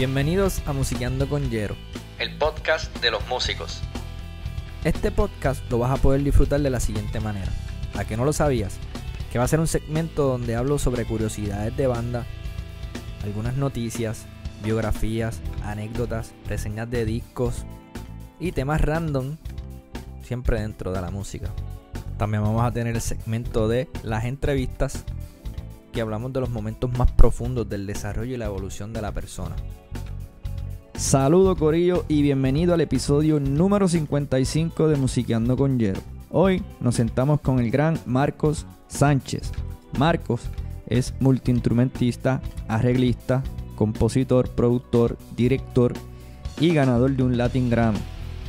Bienvenidos a Musiqueando con Yero, el podcast de los músicos. Este podcast lo vas a poder disfrutar de la siguiente manera. ¿A que no lo sabías? Que va a ser un segmento donde hablo sobre curiosidades de banda, algunas noticias, biografías, anécdotas, reseñas de discos y temas random, siempre dentro de la música. También vamos a tener el segmento de las entrevistas, que hablamos de los momentos más profundos del desarrollo y la evolución de la persona. Saludo Corillo y bienvenido al episodio número 55 de Musiqueando con Yero. Hoy nos sentamos con el gran Marcos Sánchez. Marcos es multiinstrumentista, arreglista, compositor, productor, director y ganador de un Latin Grammy.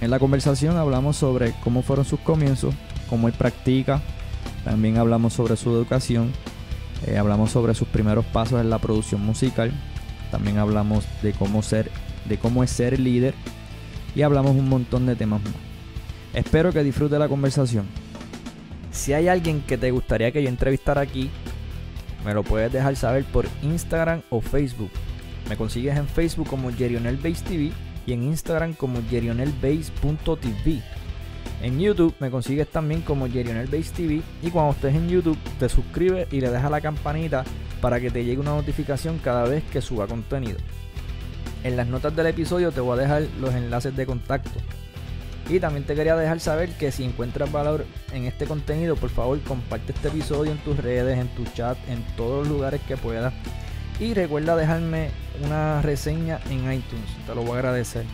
En la conversación hablamos sobre cómo fueron sus comienzos, cómo él practica, también hablamos sobre su educación eh, hablamos sobre sus primeros pasos en la producción musical. También hablamos de cómo ser, de cómo es ser líder. Y hablamos un montón de temas más. Espero que disfrute la conversación. Si hay alguien que te gustaría que yo entrevistara aquí, me lo puedes dejar saber por Instagram o Facebook. Me consigues en Facebook como Base TV y en Instagram como jerionelbase.tv. En YouTube me consigues también como Jerionel Base TV y cuando estés en YouTube te suscribes y le dejas la campanita para que te llegue una notificación cada vez que suba contenido. En las notas del episodio te voy a dejar los enlaces de contacto. Y también te quería dejar saber que si encuentras valor en este contenido, por favor comparte este episodio en tus redes, en tu chat, en todos los lugares que puedas. Y recuerda dejarme una reseña en iTunes, te lo voy a agradecer.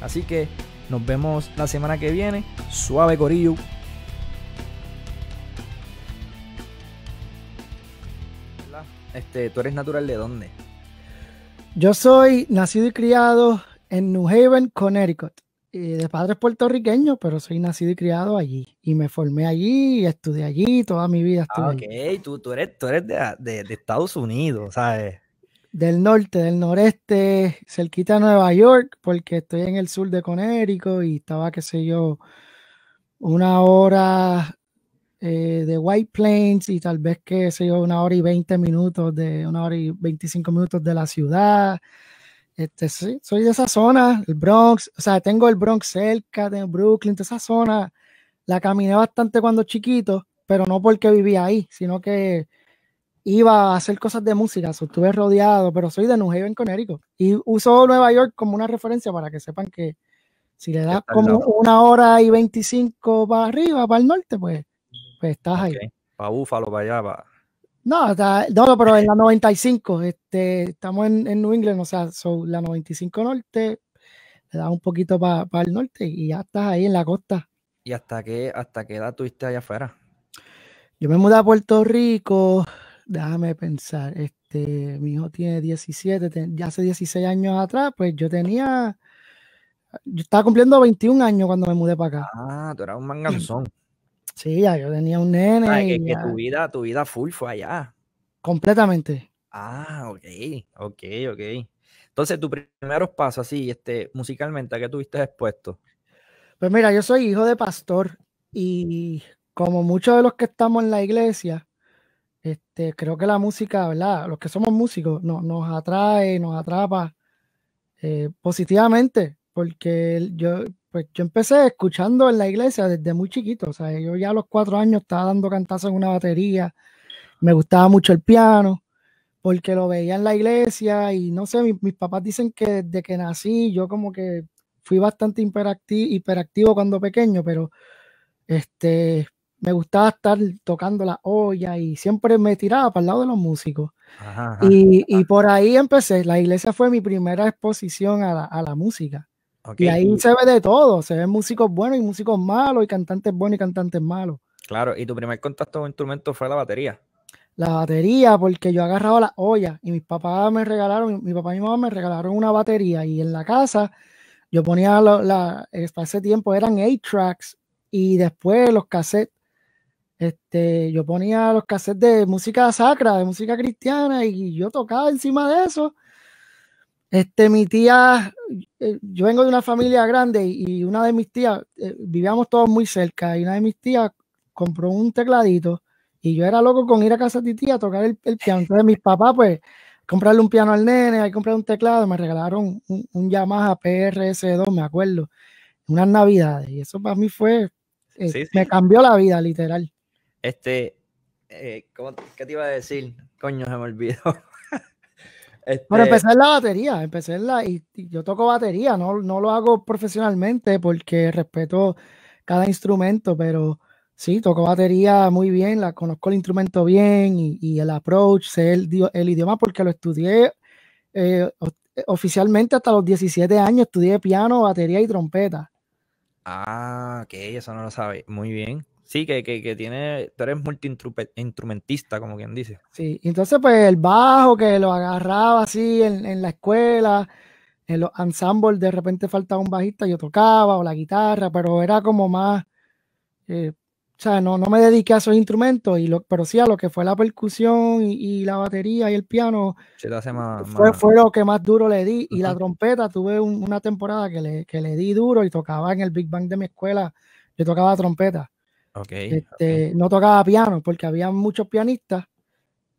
Así que nos vemos la semana que viene. Suave Corillo. Este, ¿Tú eres natural de dónde? Yo soy nacido y criado en New Haven, Connecticut. De padres puertorriqueños, pero soy nacido y criado allí. Y me formé allí, estudié allí, toda mi vida ah, ok, Tú, tú, eres, tú eres de Estados Unidos, ¿sabes? del norte, del noreste, cerquita de Nueva York, porque estoy en el sur de Conérico y estaba, qué sé yo, una hora eh, de White Plains y tal vez, que sé yo, una hora y 20 minutos, de una hora y 25 minutos de la ciudad. Este, sí, soy de esa zona, el Bronx, o sea, tengo el Bronx cerca, de Brooklyn, de esa zona. La caminé bastante cuando chiquito, pero no porque vivía ahí, sino que iba a hacer cosas de música, estuve rodeado, pero soy de New Haven, Connecticut. Y uso Nueva York como una referencia para que sepan que si le das como una hora y veinticinco para arriba, para el norte, pues, pues estás ahí. Para Búfalo, para allá, No, no, pero en la 95, este, estamos en, New England, o sea, son la 95 norte, le das un poquito para el norte y ya estás ahí en la costa. ¿Y hasta qué, hasta qué edad tuviste allá afuera? Yo me mudé a Puerto Rico déjame pensar, este, mi hijo tiene 17, ya hace 16 años atrás, pues yo tenía, yo estaba cumpliendo 21 años cuando me mudé para acá. Ah, tú eras un manganzón. Sí, ya yo tenía un nene. Ah, tu vida, tu vida full fue allá. Completamente. Ah, ok, ok, ok. Entonces, tus primeros pasos así, este, musicalmente, ¿a qué tuviste expuesto? Pues mira, yo soy hijo de pastor y como muchos de los que estamos en la iglesia, este, creo que la música, ¿verdad? Los que somos músicos nos atrae, nos atrapa eh, positivamente, porque yo, pues, yo empecé escuchando en la iglesia desde muy chiquito, o sea, yo ya a los cuatro años estaba dando cantazos en una batería, me gustaba mucho el piano, porque lo veía en la iglesia y no sé, mis, papás dicen que desde que nací yo como que fui bastante hiperactivo, hiperactivo cuando pequeño, pero este, me gustaba estar tocando la olla y siempre me tiraba para el lado de los músicos. y, ah. por ahí empecé. La iglesia fue mi primera exposición a la, música. Y ahí se ve de todo, se ven músicos buenos y músicos malos, y cantantes buenos y cantantes malos. Claro, y tu primer contacto con instrumentos fue la batería. La batería, porque yo agarraba la olla y mis papás me regalaron, mi papá y mi mamá me regalaron una batería y en la casa yo ponía, la, la, eh, para ese tiempo eran 8 tracks y después los cassettes este, yo ponía los cassettes de música sacra, de música cristiana, y yo tocaba encima de eso. Este, mi tía, eh, yo vengo de una familia grande y una de mis tías, eh, vivíamos todos muy cerca, y una de mis tías compró un tecladito y yo era loco con ir a casa de mi tía a tocar el, piano. Entonces mis papás, pues, comprarle un piano al nene, ahí comprar un teclado, me regalaron un, Yamaha PRS2, me acuerdo, unas navidades, y eso para mí fue, eh, me cambió la vida, literal. Este, eh, ¿qué te iba a decir? Coño, se me olvidó. Este... empezar empecé en la batería, empecé en la. Y, yo toco batería, no, no lo hago profesionalmente porque respeto cada instrumento, pero sí, toco batería muy bien, la conozco el instrumento bien y, el approach, sé el, idioma porque lo estudié eh, eh, oficialmente hasta los 17 años, estudié piano, batería y trompeta. Ah, ok, eso no lo sabe. Muy bien. Sí, que, que, tiene, tú eres multiinstrumentista, como quien dice. Sí, entonces pues el bajo que lo agarraba así en, en la escuela, en los ensembles de repente faltaba un bajista, yo tocaba, o la guitarra, pero era como más, eh, o sea, no, no me dediqué a esos instrumentos, y lo, pero sí a lo que fue la percusión y, la batería y el piano, Se fue, lo que más duro le di, y la trompeta, tuve una temporada que le, que le di duro y tocaba en el Big Bang de mi escuela, yo tocaba trompeta. Este, okay, No tocaba piano porque había muchos pianistas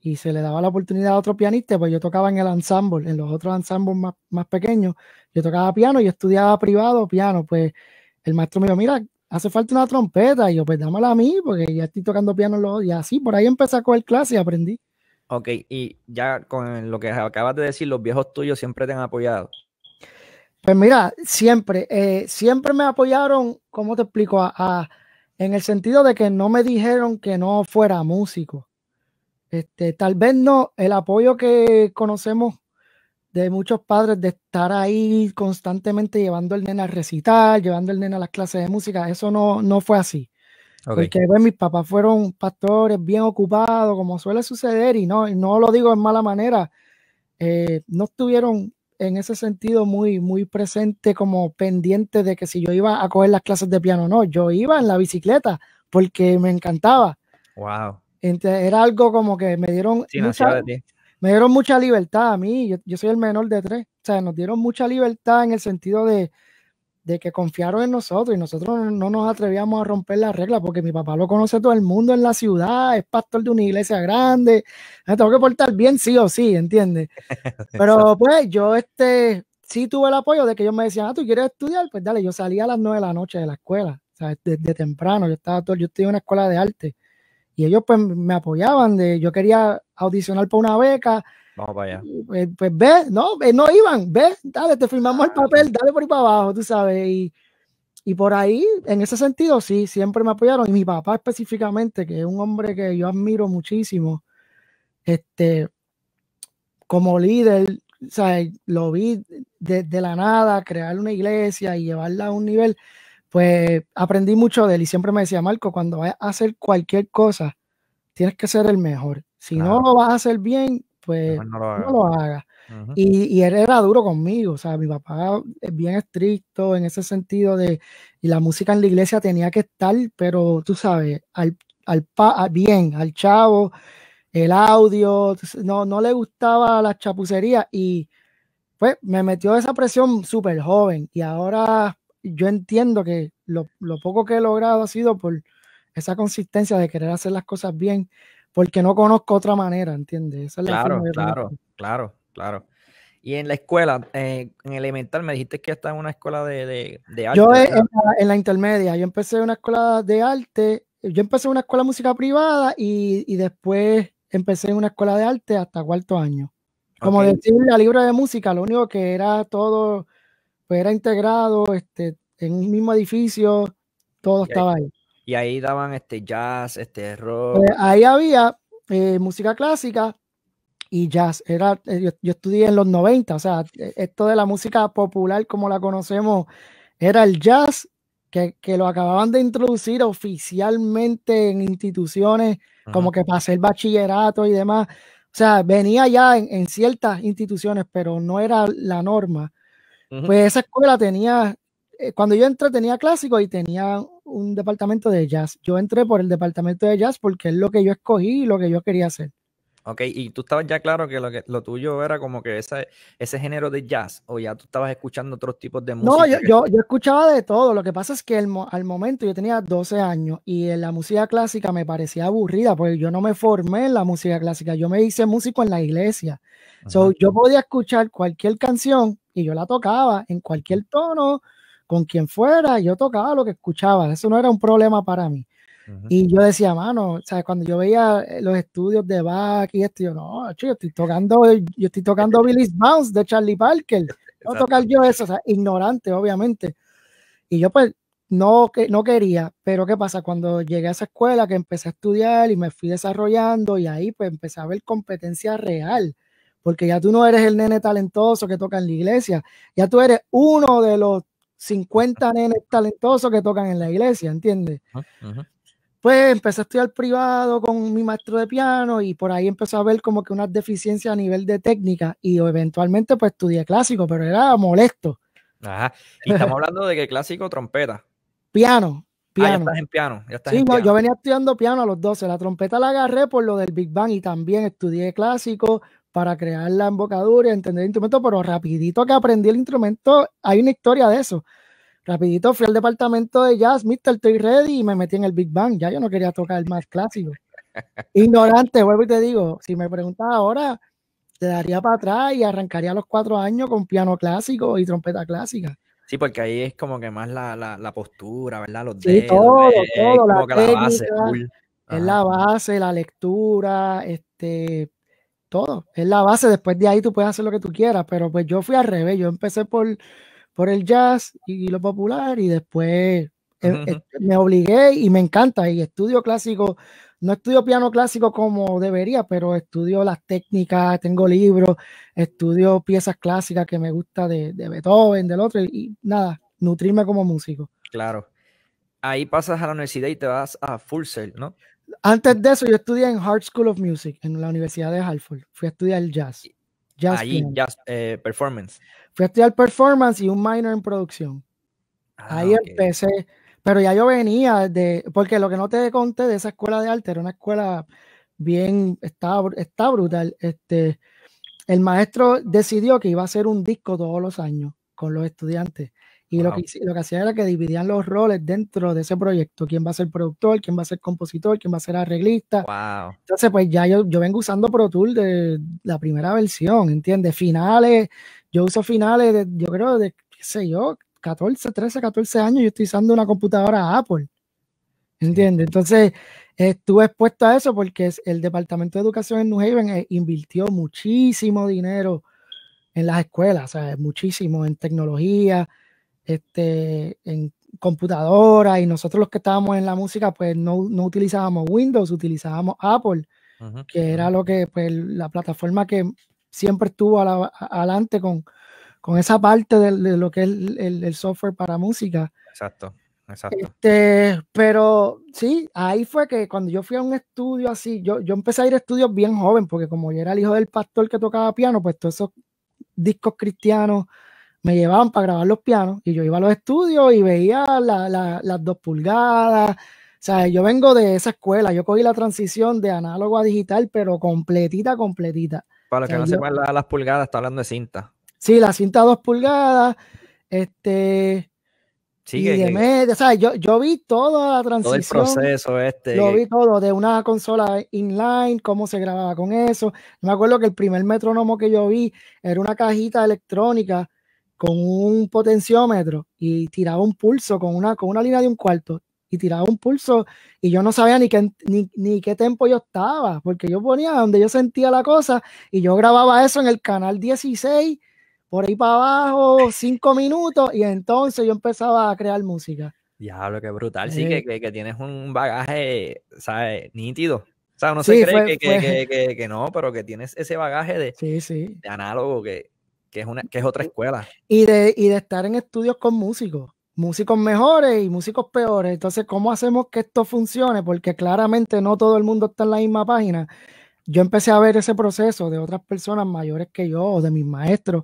y se le daba la oportunidad a otro pianista, pues yo tocaba en el ensemble, en los otros ensembles más, más pequeños, yo tocaba piano y estudiaba privado piano, pues el maestro me dijo, mira, hace falta una trompeta, y yo, pues dámela a mí, porque ya estoy tocando piano, y así, por ahí empecé a coger clase y aprendí. Ok, y ya con lo que acabas de decir, los viejos tuyos siempre te han apoyado. Pues mira, siempre, eh, siempre me apoyaron, ¿cómo te explico? a en el sentido de que no me dijeron que no fuera músico. Este, tal vez no, el apoyo que conocemos de muchos padres de estar ahí constantemente llevando al nene a recitar, llevando al nene a las clases de música, eso no, no fue así. Porque pues, mis papás fueron pastores bien ocupados, como suele suceder, y no, no lo digo en mala manera, eh, no estuvieron en ese sentido muy, muy presente, como pendiente de que si yo iba a coger las clases de piano no, yo iba en la bicicleta porque me encantaba. Wow. era algo como que me dieron, mucha, me dieron mucha libertad a mí, yo, yo, soy el menor de tres, o sea, nos dieron mucha libertad en el sentido de, de que confiaron en nosotros y nosotros no nos atrevíamos a romper la regla porque mi papá lo conoce todo el mundo en la ciudad, es pastor de una iglesia grande, me tengo que portar bien sí o sí, ¿entiendes? Pero pues yo este sí tuve el apoyo de que ellos me decían, ah, tú quieres estudiar, pues dale, yo salía a las 9 de la noche de la escuela, o sea, desde temprano, yo estaba todo, yo estoy en una escuela de arte y ellos pues me apoyaban de, yo quería audicionar por una beca, Vamos para allá. Pues, pues, ve, no, no iban, ve, dale, te firmamos el papel, dale por ahí para abajo, tú sabes. Y, por ahí, en ese sentido, sí, siempre me apoyaron. Y mi papá específicamente, que es un hombre que yo admiro muchísimo, este, como líder, lo vi de la nada, crear una iglesia y llevarla a un nivel, pues aprendí mucho de él. Y siempre me decía, Marco, cuando vas a hacer cualquier cosa, tienes que ser el mejor. Si no lo vas a hacer bien, pues no lo haga. y, él era duro conmigo, o sea, mi papá es bien estricto en ese sentido de, y la música en la iglesia tenía que estar, pero tú sabes, al, al bien, al chavo, el audio, no, no le gustaba la chapucería y pues me metió esa presión súper joven y ahora yo entiendo que lo, lo poco que he logrado ha sido por esa consistencia de querer hacer las cosas bien porque no conozco otra manera, ¿entiendes? claro, claro, claro, claro. Y en la escuela, eh, en elemental, me dijiste que estabas en una escuela de, arte. Yo en la, intermedia, yo empecé en una escuela de arte, yo empecé en una escuela de música privada y, después empecé en una escuela de arte hasta cuarto año. Como decir, la libre de música, lo único que era todo, pues era integrado este, en un mismo edificio, todo estaba ahí. Y ahí daban este jazz, este rock. Pues, ahí había eh, música clásica y jazz. Era, eh, yo, estudié en los 90, o sea, e, esto de la música popular como la conocemos era el jazz que, que lo acababan de introducir oficialmente en instituciones como que para hacer bachillerato y demás. O sea, venía ya en, ciertas instituciones, pero no era la norma. Pues esa escuela tenía, eh, cuando yo entré tenía clásico y tenía un departamento de jazz. Yo entré por el departamento de jazz porque es lo que yo escogí y lo que yo quería hacer. Ok, y tú estabas ya claro que lo, que, lo tuyo era como que ese, ese género de jazz, o ya tú estabas escuchando otros tipos de música. No, yo, yo, escuchaba de todo. Lo que pasa es que al momento yo tenía 12 años y eh, la música clásica me parecía aburrida porque yo no me formé en la música clásica. Yo me hice músico en la iglesia. So, yo podía escuchar cualquier canción y yo la tocaba en cualquier tono, con quien fuera, yo tocaba lo que escuchaba, eso no era un problema para mí. Y yo decía, mano, ¿sabes? Cuando yo veía eh, los estudios de Bach y esto, yo no, yo estoy tocando, yo estoy tocando Billy's Bounce de Charlie Parker. No tocar yo eso, o sea, ignorante, obviamente. Y yo, pues, no, no quería, pero ¿qué pasa? Cuando llegué a esa escuela que empecé a estudiar y me fui desarrollando y ahí pues empecé a ver competencia real, porque ya tú no eres el nene talentoso que toca en la iglesia, ya tú eres uno de los 50 nenes talentosos que tocan en la iglesia, ¿entiendes? Pues empecé a estudiar privado con mi maestro de piano y por ahí empezó a ver como que unas deficiencias a nivel de técnica y eventualmente pues estudié clásico, pero era molesto. Ajá. Y estamos hablando de que clásico trompeta. Piano, ah, piano. Ah, estás en piano. Ya sí, yo venía estudiando piano a los 12. La trompeta la agarré por lo del Big Bang y también estudié clásico, para crear la embocadura, entender el instrumento, pero rapidito que aprendí el instrumento, hay una historia de eso. Rapidito fui al departamento de jazz, Mr. Estoy Ready, y me metí en el Big Bang. Ya yo no quería tocar el más clásico. Ignorante, vuelvo y te digo, si me preguntas ahora, te daría para atrás y arrancaría a los cuatro años con piano clásico y trompeta clásica. Sí, porque ahí es como que más la, postura, ¿verdad? Los dedos. todo, todo, la, técnica, Es la base, la lectura, este, todo. Es la base, después de ahí tú puedes hacer lo que tú quieras, pero pues yo fui al revés, yo empecé por, por el jazz y lo popular y después eh, eh, me obligué y me encanta y estudio clásico, no estudio piano clásico como debería, pero estudio las técnicas, tengo libros, estudio piezas clásicas que me gusta de, Beethoven, del otro y, nada, nutrirme como músico. Claro. Ahí pasas a la universidad y te vas a Full Sail, ¿no? Antes de eso, yo estudié en Hart School of Music, en la Universidad de Hartford. Fui a estudiar jazz. jazz Ahí, eh, performance. Fui a estudiar performance y un minor en producción. Ah, ahí empecé. Pero ya yo venía de. Porque lo que no te conté de esa escuela de arte era una escuela bien. Está, está brutal. Este, el maestro decidió que iba a hacer un disco todos los años con los estudiantes. Y lo, que, lo hacía era que dividían los roles dentro de ese proyecto. ¿Quién va a ser productor? ¿Quién va a ser compositor? ¿Quién va a ser arreglista? Entonces, pues ya yo, yo vengo usando Pro Tool de la primera versión, ¿entiendes? Finales, yo uso finales, yo creo, de, qué sé yo, 14, 13, 14 años, yo estoy usando una computadora Apple. ¿Entiendes? Entonces, estuve expuesto a eso porque el Departamento de Educación en New Haven eh, invirtió muchísimo dinero en las escuelas, o sea, muchísimo en tecnología, este, en computadora y nosotros los que estábamos en la música, pues no, utilizábamos Windows, utilizábamos Apple, que era lo que, pues, la plataforma que siempre estuvo adelante con, con esa parte de, lo que es el, software para música. Exacto, exacto. Este, pero sí, ahí fue que cuando yo fui a un estudio así, yo, yo empecé a ir a estudios bien joven, porque como yo era el hijo del pastor que tocaba piano, pues todos esos discos cristianos me llevaban para grabar los pianos y yo iba a los estudios y veía las dos pulgadas. O sea, yo vengo de esa escuela, yo cogí la transición de análogo a digital, pero completita, completita. Para que no se sepan las pulgadas, está hablando de cinta. Sí, la cinta dos pulgadas, este... y o sea, yo, yo, vi toda la transición. Todo el proceso este. Lo vi todo, de una consola inline, cómo se grababa con eso. Me acuerdo que el primer metrónomo que yo vi era una cajita electrónica con un potenciómetro y tiraba un pulso con una, con una línea de un cuarto y tiraba un pulso y yo no sabía ni qué, ni, qué tempo yo estaba, porque yo ponía donde yo sentía la cosa y yo grababa eso en el canal 16, por ahí para abajo, cinco minutos y entonces yo empezaba a crear música. Diablo, qué brutal, sí, que, eh. que, tienes un bagaje, ¿sabes? Nítido. O sea, no se cree que, no, pero que tienes ese bagaje de, sí, de análogo que, que es, una, que es otra escuela. Y de, de estar en estudios con músicos, músicos mejores y músicos peores. Entonces, ¿cómo hacemos que esto funcione? Porque claramente no todo el mundo está en la misma página. Yo empecé a ver ese proceso de otras personas mayores que yo o de mis maestros.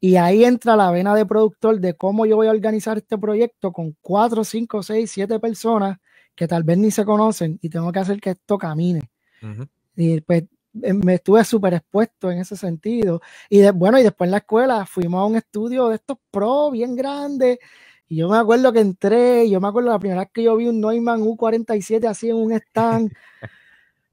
Y ahí entra la vena de productor de cómo yo voy a organizar este proyecto con cuatro, cinco, seis, siete personas que tal vez ni se conocen y tengo que hacer que esto camine. Y pues Em, me estuve súper expuesto en ese sentido. Y bueno, y después en la escuela fuimos a un estudio de estos pro bien grandes. Y yo me acuerdo que entré, yo me acuerdo la primera vez que yo vi un Neumann U47 así en un stand.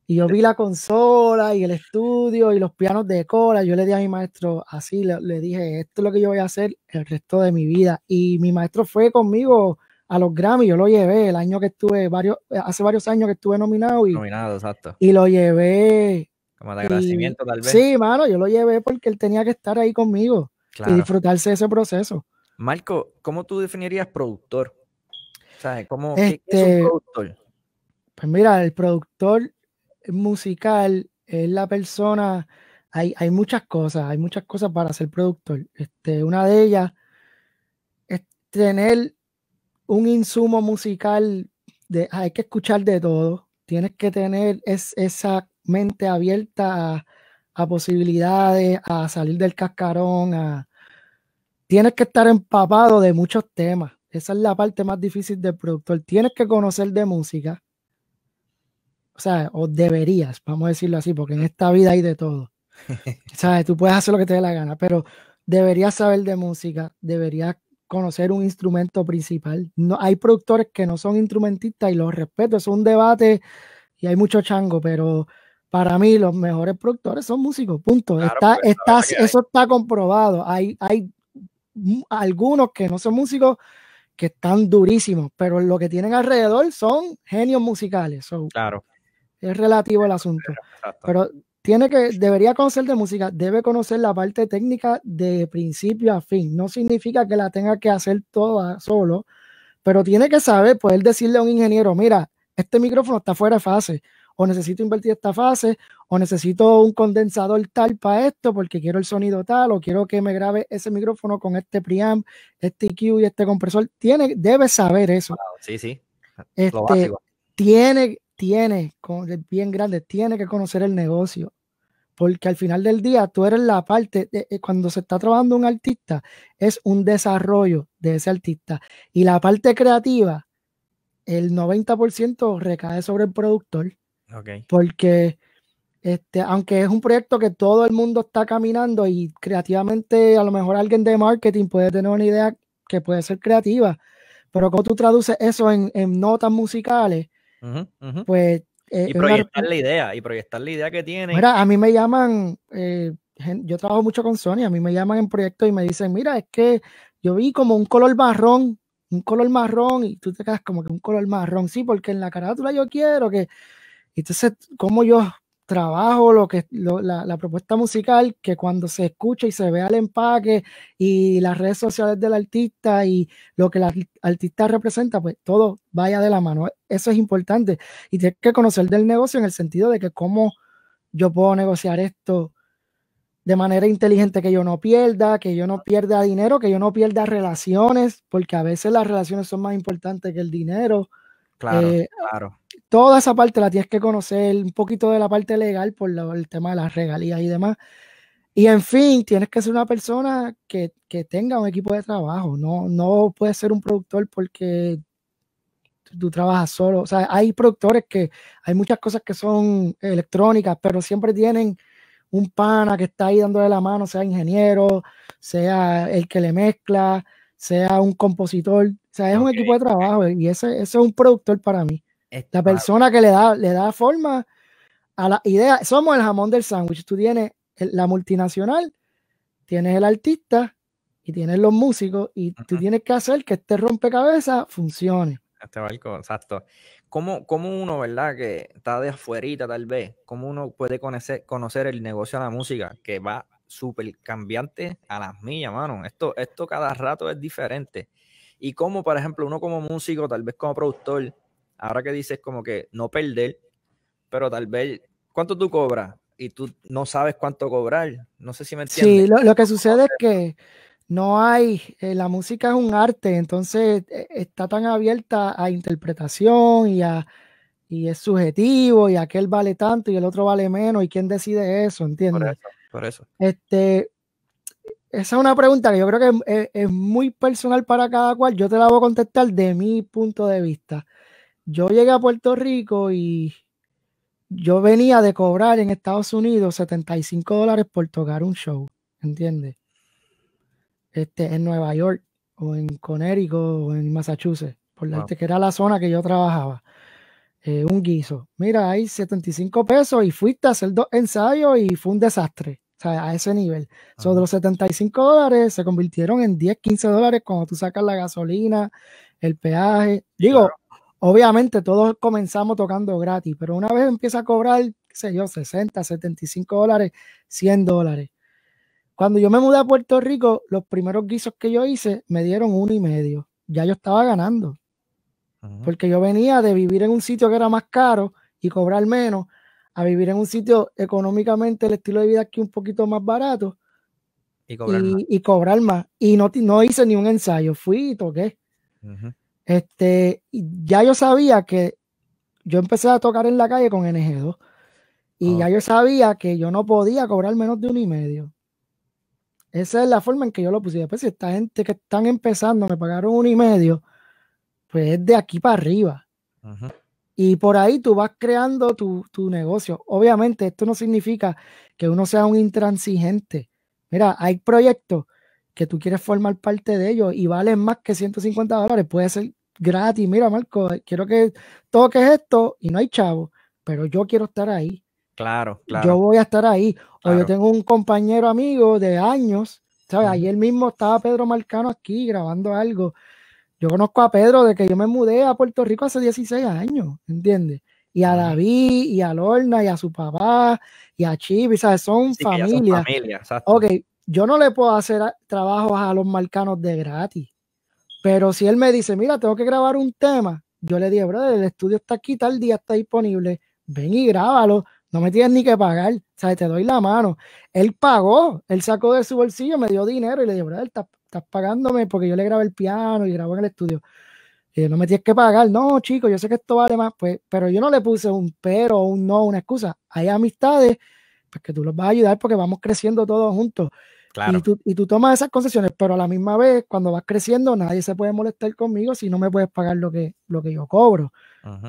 y yo vi la consola y el estudio y los pianos de cola. Yo le dije a mi maestro, así le, dije, esto es lo que yo voy a hacer el resto de mi vida. Y mi maestro fue conmigo a los Grammy, yo lo llevé el año que estuve, varios, eh, hace varios años que estuve nominado. Y, nominado, exacto. Y lo llevé como de agradecimiento, tal vez. Sí, mano, yo lo llevé porque él tenía que estar ahí conmigo y disfrutarse de ese proceso. Marco, ¿cómo tú definirías productor? ¿Sabes? ¿Cómo es un este, productor? Pues mira, el productor musical es la persona. Hay, hay, muchas cosas, hay muchas cosas para ser productor. Este, una de ellas es tener un insumo musical de ah, hay que escuchar de todo. Tienes que tener esa mente abierta a, posibilidades, a salir del cascarón, a... Tienes que estar empapado de muchos temas. Esa es la parte más difícil del productor. Tienes que conocer de música. O sea, o deberías, vamos a decirlo así, porque en esta vida hay de todo. Sabes, tú puedes hacer lo que te dé la gana, pero deberías saber de música, deberías conocer un instrumento principal. No, hay productores que no son instrumentistas y los respeto, es un debate y hay mucho chango, pero para mí los mejores productores son músicos, punto. está, eso está comprobado. Hay, hay algunos que no son músicos que están durísimos, pero lo que tienen alrededor son genios musicales. claro. Es relativo el asunto. Pero tiene que, debería conocer de música, debe conocer la parte técnica de principio a fin. No significa que la tenga que hacer toda solo, pero tiene que saber, poder decirle a un ingeniero, mira, este micrófono está fuera de fase o necesito invertir esta fase, o necesito un condensador tal para esto, porque quiero el sonido tal, o quiero que me grabe ese micrófono con este preamp, este EQ y este compresor. Tiene, debe saber eso. Sí, sí. Este, básico. Tiene, tiene, bien grande, tiene que conocer el negocio porque al final del día tú eres la parte, de, eh, cuando se está trabajando un artista, es un desarrollo de ese artista. Y la parte creativa, el 90% recae sobre el productor. Porque este, aunque es un proyecto que todo el mundo está caminando y creativamente a lo mejor alguien de marketing puede tener una idea que puede ser creativa, pero como tú traduces eso en, notas musicales, pues... Eh, y proyectar la idea, y proyectar la idea que tiene. Mira, a mí me llaman, eh, yo trabajo mucho con Sony, a mí me llaman en proyectos y me dicen, mira, es que yo vi como un color marrón, un color marrón, y tú te quedas como que un color marrón, sí, porque en la carátula yo quiero que entonces, ¿cómo yo trabajo lo que, la, propuesta musical que cuando se escucha y se vea el empaque y las redes sociales del artista y lo que el artista representa, pues todo vaya de la mano. Eso es importante. Y tienes que conocer del negocio en el sentido de que cómo yo puedo negociar esto de manera inteligente, que yo no pierda, que yo no pierda dinero, que yo no pierda relaciones, porque a veces las relaciones son más importantes que el dinero. Claro, eh, claro toda esa parte la tienes que conocer, un poquito de la parte legal por el tema de las regalías y demás. Y en fin, tienes que ser una persona que, que tenga un equipo de trabajo, no, no puedes ser un productor porque tú, trabajas solo. O sea, hay productores que hay muchas cosas que son electrónicas, pero siempre tienen un pana que está ahí dándole la mano, sea ingeniero, sea el que le mezcla, sea un compositor. O sea, es un equipo de trabajo y ese es un productor para mí. Esta persona que le da, le da forma a la idea. Somos el jamón del sándwich. Tú tienes la multinacional, tienes el artista y tienes los músicos y tú tienes que hacer que este rompecabezas funcione. Este exacto. ¿Cómo, ¿Cómo, uno, verdad, que está de afuerita tal vez, cómo uno puede conocer, conocer el negocio de la música que va súper cambiante a las millas, mano? Esto, esto cada rato es diferente. Y cómo, por ejemplo, uno como músico, tal vez como productor, Ahora que dices como que no perder, pero tal vez, ¿cuánto tú cobras? Y tú no sabes cuánto cobrar. No sé si me entiendes. Sí, lo, que sucede es que no hay, eh, la música es un arte, entonces eh, está tan abierta a interpretación y, a, y es subjetivo y aquel vale tanto y el otro vale menos y quién decide eso, ¿entiendes? Por eso. Este, esa es una pregunta que yo creo que es, muy personal para cada cual, yo te la voy a contestar de mi punto de vista yo llegué a Puerto Rico y yo venía de cobrar en Estados Unidos 75 dólares por tocar un show, ¿entiendes? Este, en Nueva York o en Connecticut o en Massachusetts, por la que era la zona que yo trabajaba. Eh, un guiso. Mira, hay 75 pesos y fuiste a hacer dos ensayos y fue un desastre. O sea, a ese nivel. Ah. los 75 dólares se convirtieron en 10, 15 dólares cuando tú sacas la gasolina, el peaje. Digo, Obviamente todos comenzamos tocando gratis, pero una vez empieza a cobrar, qué sé yo, 60, 75 dólares, 100 dólares. Cuando yo me mudé a Puerto Rico, los primeros guisos que yo hice me dieron uno y medio. Ya yo estaba ganando. Porque yo venía de vivir en un sitio que era más caro y cobrar menos, a vivir en un sitio económicamente el estilo de vida aquí un poquito más barato. Y cobrar, más. Y, cobrar más. y no, no hice ni un ensayo, fui y toqué. Este, ya yo sabía que yo empecé a tocar en la calle con NG2 y ah. ya yo sabía que yo no podía cobrar menos de un y medio. Esa es la forma en que yo lo puse. Después, si esta gente que están empezando me pagaron un y medio, pues es de aquí para arriba. Y por ahí tú vas creando tu, tu, negocio. Obviamente, esto no significa que uno sea un intransigente. Mira, hay proyectos que tú quieres formar parte de ellos y valen más que 150 dólares, puede ser gratis. Mira, Marco, quiero que toques esto y no hay chavo, pero yo quiero estar ahí. Claro, claro. Yo voy a estar ahí. O yo tengo un compañero amigo de años, ¿sabes? Ayer mismo estaba Pedro Marcano aquí grabando algo. Yo conozco a Pedro de que yo me mudé a Puerto Rico hace 16 años, ¿entiendes? Y a David, y a Lorna, y a su papá, y a Chibi, ¿sabes? Son familias. Familia, ok, yo no le puedo hacer trabajos a los marcanos de gratis. Pero si él me dice, mira, tengo que grabar un tema, yo le dije, brother, el estudio está aquí, tal día está disponible, ven y grábalo, no me tienes ni que pagar, o sea, te doy la mano. Él pagó, él sacó de su bolsillo, me dio dinero y le dije, brother, estás, pagándome porque yo le grabé el piano y grabó en el estudio. Y no me tienes que pagar, no, chico, yo sé que esto vale más, pues, pero yo no le puse un pero, un no, una excusa. Hay amistades, pues que tú los vas a ayudar porque vamos creciendo todos juntos. Y tú, y tomas esas concesiones, pero a la misma vez, cuando vas creciendo, nadie se puede molestar conmigo si no me puedes pagar lo que, lo que yo cobro.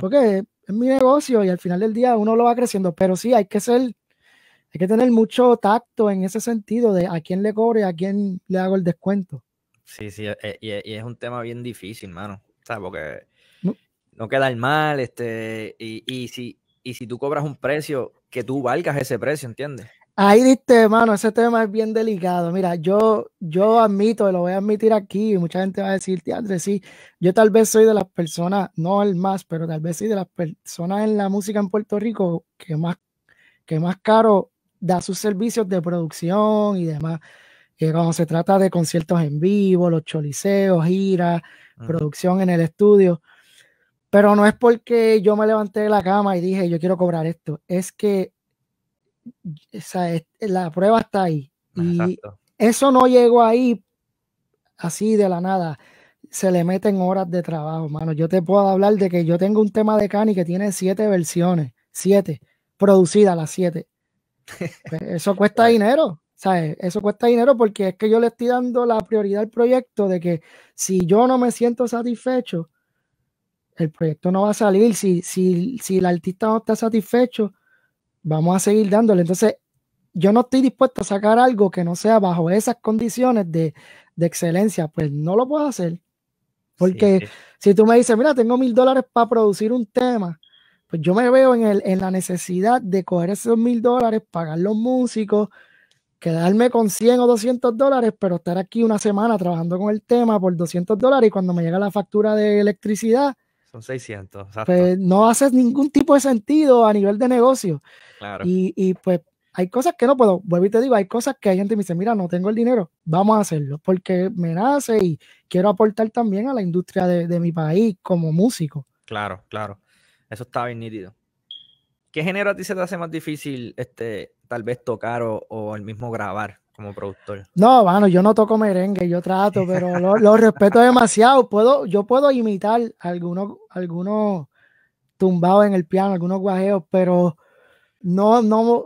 Porque es mi negocio y al final del día uno lo va creciendo, pero sí hay que ser, hay que tener mucho tacto en ese sentido de a quién le cobre, a quién le hago el descuento. Sí, sí, eh, y, es un tema bien difícil, mano. O porque no, no quedar mal, este, y, si, y si tú cobras un precio, que tú valgas ese precio, ¿entiendes? Ahí diste, hermano, ese tema es bien delicado. Mira, yo, yo admito, lo voy a admitir aquí, y mucha gente va a decir, Andrés, sí, yo tal vez soy de las personas, no el más, pero tal vez soy de las personas en la música en Puerto Rico que más, que más caro da sus servicios de producción y demás. Que cuando se trata de conciertos en vivo, los choliseos, giras, mm. producción en el estudio. Pero no es porque yo me levanté de la cama y dije, yo quiero cobrar esto. Es que la prueba está ahí. Y eso no llegó ahí así de la nada. Se le meten horas de trabajo, mano. Yo te puedo hablar de que yo tengo un tema de Cani que tiene siete versiones, siete, producidas las siete. Pues, eso cuesta dinero. ¿sabes? Eso cuesta dinero porque es que yo le estoy dando la prioridad al proyecto de que si yo no me siento satisfecho, el proyecto no va a salir. Si, si, si el artista no está satisfecho, vamos a seguir dándole. Entonces, yo no estoy dispuesto a sacar algo que no sea bajo esas condiciones de, excelencia, pues no lo puedo hacer. Porque si tú me dices, mira, tengo mil dólares para producir un tema, pues yo me veo en, el, en la necesidad de coger esos mil dólares, pagar los músicos, quedarme con 100 o 200 dólares, pero estar aquí una semana trabajando con el tema por 200 dólares y cuando me llega la factura de electricidad, 600. Pues no haces ningún tipo de sentido a nivel de negocio. Claro. Y, pues hay cosas que no puedo. Vuelvo y te digo, hay cosas que hay gente que me dice, mira, no tengo el dinero, vamos a hacerlo, porque me nace y quiero aportar también a la industria de, mi país como músico. Claro, claro. Eso está bien nítido. ¿Qué género a ti se te hace más difícil, este, tal vez tocar o, o el mismo grabar? como productor? No, bueno, yo no toco merengue, yo trato, pero lo, respeto demasiado. Puedo, yo puedo imitar algunos, algunos tumbados en el piano, algunos guajeos, pero no, no,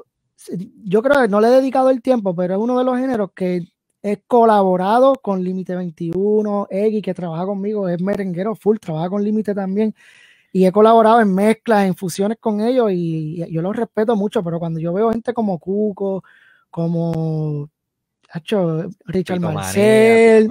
yo creo que no le he dedicado el tiempo, pero es uno de los géneros que he colaborado con Límite 21, X, que trabaja conmigo, es merenguero full, trabaja con Límite también y he colaborado en mezclas, en fusiones con ellos y, yo los respeto mucho, pero cuando yo veo gente como Cuco, como Chacho, Richard Marcel,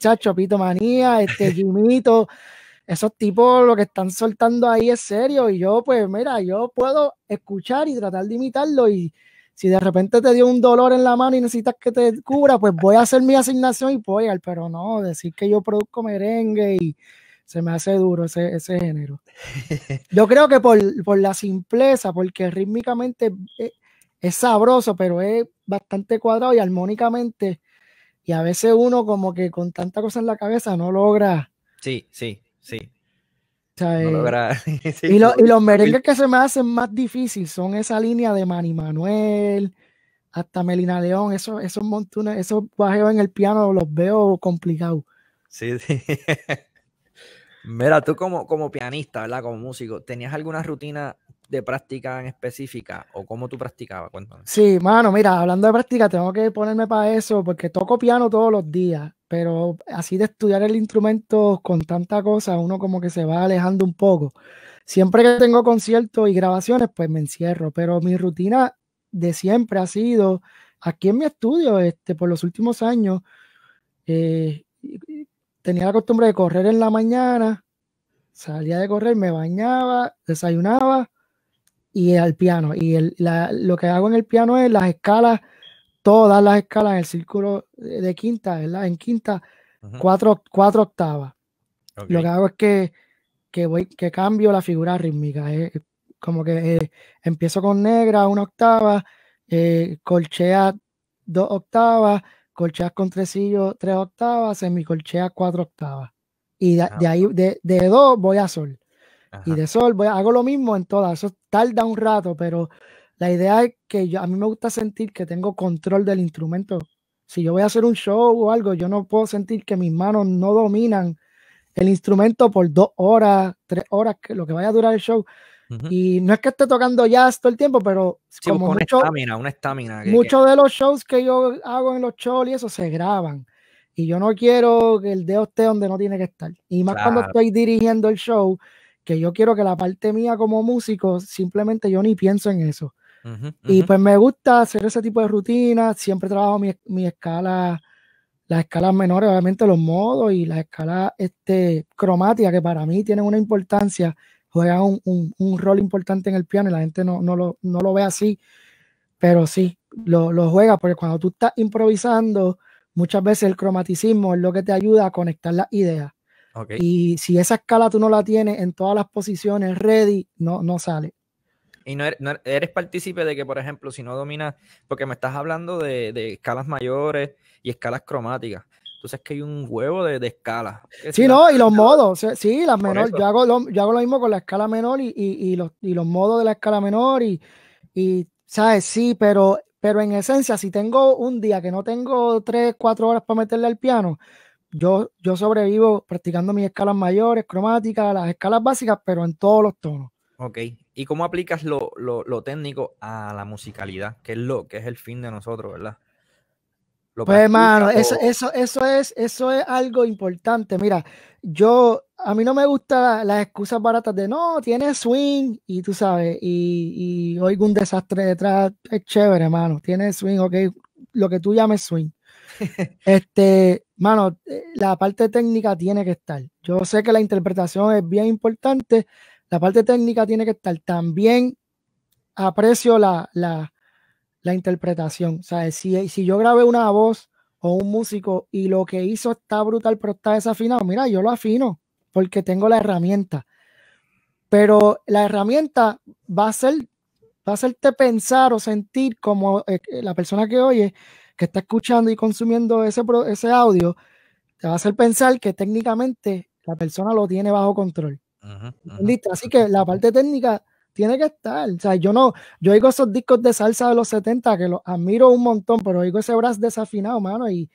Chacho, Pito Manía, este Jimito, esos tipos lo que están soltando ahí es serio. Y yo, pues, mira, yo puedo escuchar y tratar de imitarlo. Y si de repente te dio un dolor en la mano y necesitas que te cubra, pues voy a hacer mi asignación y voy al Pero no, decir que yo produzco merengue y se me hace duro ese, género. Yo creo que por, la simpleza, porque rítmicamente. Eh, es sabroso, pero es bastante cuadrado y armónicamente. Y a veces uno como que con tanta cosa en la cabeza no logra. Sí, sí, sí. no eh, logra... y, los merengues que se me hacen más difíciles son esa línea de Manny Manuel, hasta Melina León, esos, montones, esos bajeos en el piano los veo complicados. Sí, sí. Mira, tú como, como pianista, ¿verdad? Como músico, ¿tenías alguna rutina de práctica en específica o cómo tú practicabas? Sí, mano, mira, hablando de práctica, tengo que ponerme para eso porque toco piano todos los días, pero así de estudiar el instrumento con tanta cosa, uno como que se va alejando un poco. Siempre que tengo conciertos y grabaciones, pues me encierro, pero mi rutina de siempre ha sido aquí en mi estudio, este, por los últimos años, eh, tenía la costumbre de correr en la mañana, salía de correr, me bañaba, desayunaba, y al piano. Y lo que hago en el piano es las escalas, todas las escalas en el círculo de quinta, ¿verdad? En quinta, cuatro, cuatro octavas. Lo que hago es que, que, voy, que cambio la figura rítmica. Como que eh, empiezo con negra, una octava, eh, colchea dos octavas, colcheas con tresillo, tres octavas, semicolchea cuatro octavas. Y de, ah, ahí, de, dos voy a sol y de sol. hago lo mismo en todas. Eso tarda un rato, pero la idea es que a mí me gusta sentir que tengo control del instrumento. Si yo voy a hacer un show o algo, yo no puedo sentir que mis manos no dominan el instrumento por dos horas, tres horas, que lo que vaya a durar el show. Y no es que esté tocando jazz todo el tiempo, pero como mucho, una estamina, muchos de los shows que yo hago en los shows y eso se graban. Y yo no quiero que el dedo esté donde no tiene que estar. Y más cuando estoy dirigiendo el show, que yo quiero que la parte mía como músico, simplemente yo ni pienso en eso. Y pues me gusta hacer ese tipo de rutinas, siempre trabajo mi, mi escala, las escalas menores, obviamente los modos y las escalas este, cromáticas, que para mí tienen una importancia, juega un, rol importante en el piano y la gente no, lo, ve así, pero sí, lo, lo juega, porque cuando tú estás improvisando, muchas veces el cromaticismo es lo que te ayuda a conectar las ideas. Y si esa escala tú no la tienes en todas las posiciones ready, no, no sale. Y no er-, er-, eres, partícipe de que, por ejemplo, si no dominas, porque me estás hablando de, escalas mayores y escalas cromáticas. Entonces es que hay un huevo de, escalas. sí, no, y los modos, sí, las menores. Yo hago, lo, mismo con la escala menor y, los, modos de la escala menor y, ¿sabes? Sí, pero, pero en esencia, si tengo un día que no tengo 3, 4 horas para meterle al piano, yo, sobrevivo practicando mis escalas mayores, cromáticas, las escalas básicas, pero en todos los tonos. Ok, ¿y cómo aplicas lo, lo, técnico a la musicalidad? Que es lo que es el fin de nosotros, ¿verdad? pues hermano, eso, eso, eso, es, eso es algo importante. Mira, yo, a mí no me gustan las excusas baratas de no, tiene swing y tú sabes, y, y oigo un desastre detrás. Es chévere, hermano, tiene swing, ok, lo que tú llames swing. este, mano, eh, la parte técnica tiene que estar. Yo sé que la interpretación es bien importante, la parte técnica tiene que estar. También aprecio la, interpretación. O sea, si, si yo grabé una voz o un músico y lo que hizo está brutal, pero está desafinado, mira, yo lo afino porque tengo la herramienta. Pero la herramienta va a ser, va a hacerte pensar o sentir como eh, la persona que oye que está escuchando y consumiendo ese, ese audio te va a hacer pensar que técnicamente la persona lo tiene bajo control. listo Así que la parte técnica tiene que estar. O sea, yo no, yo oigo esos discos de salsa de los 70 que los admiro un montón, pero oigo ese brass desafinado, mano, y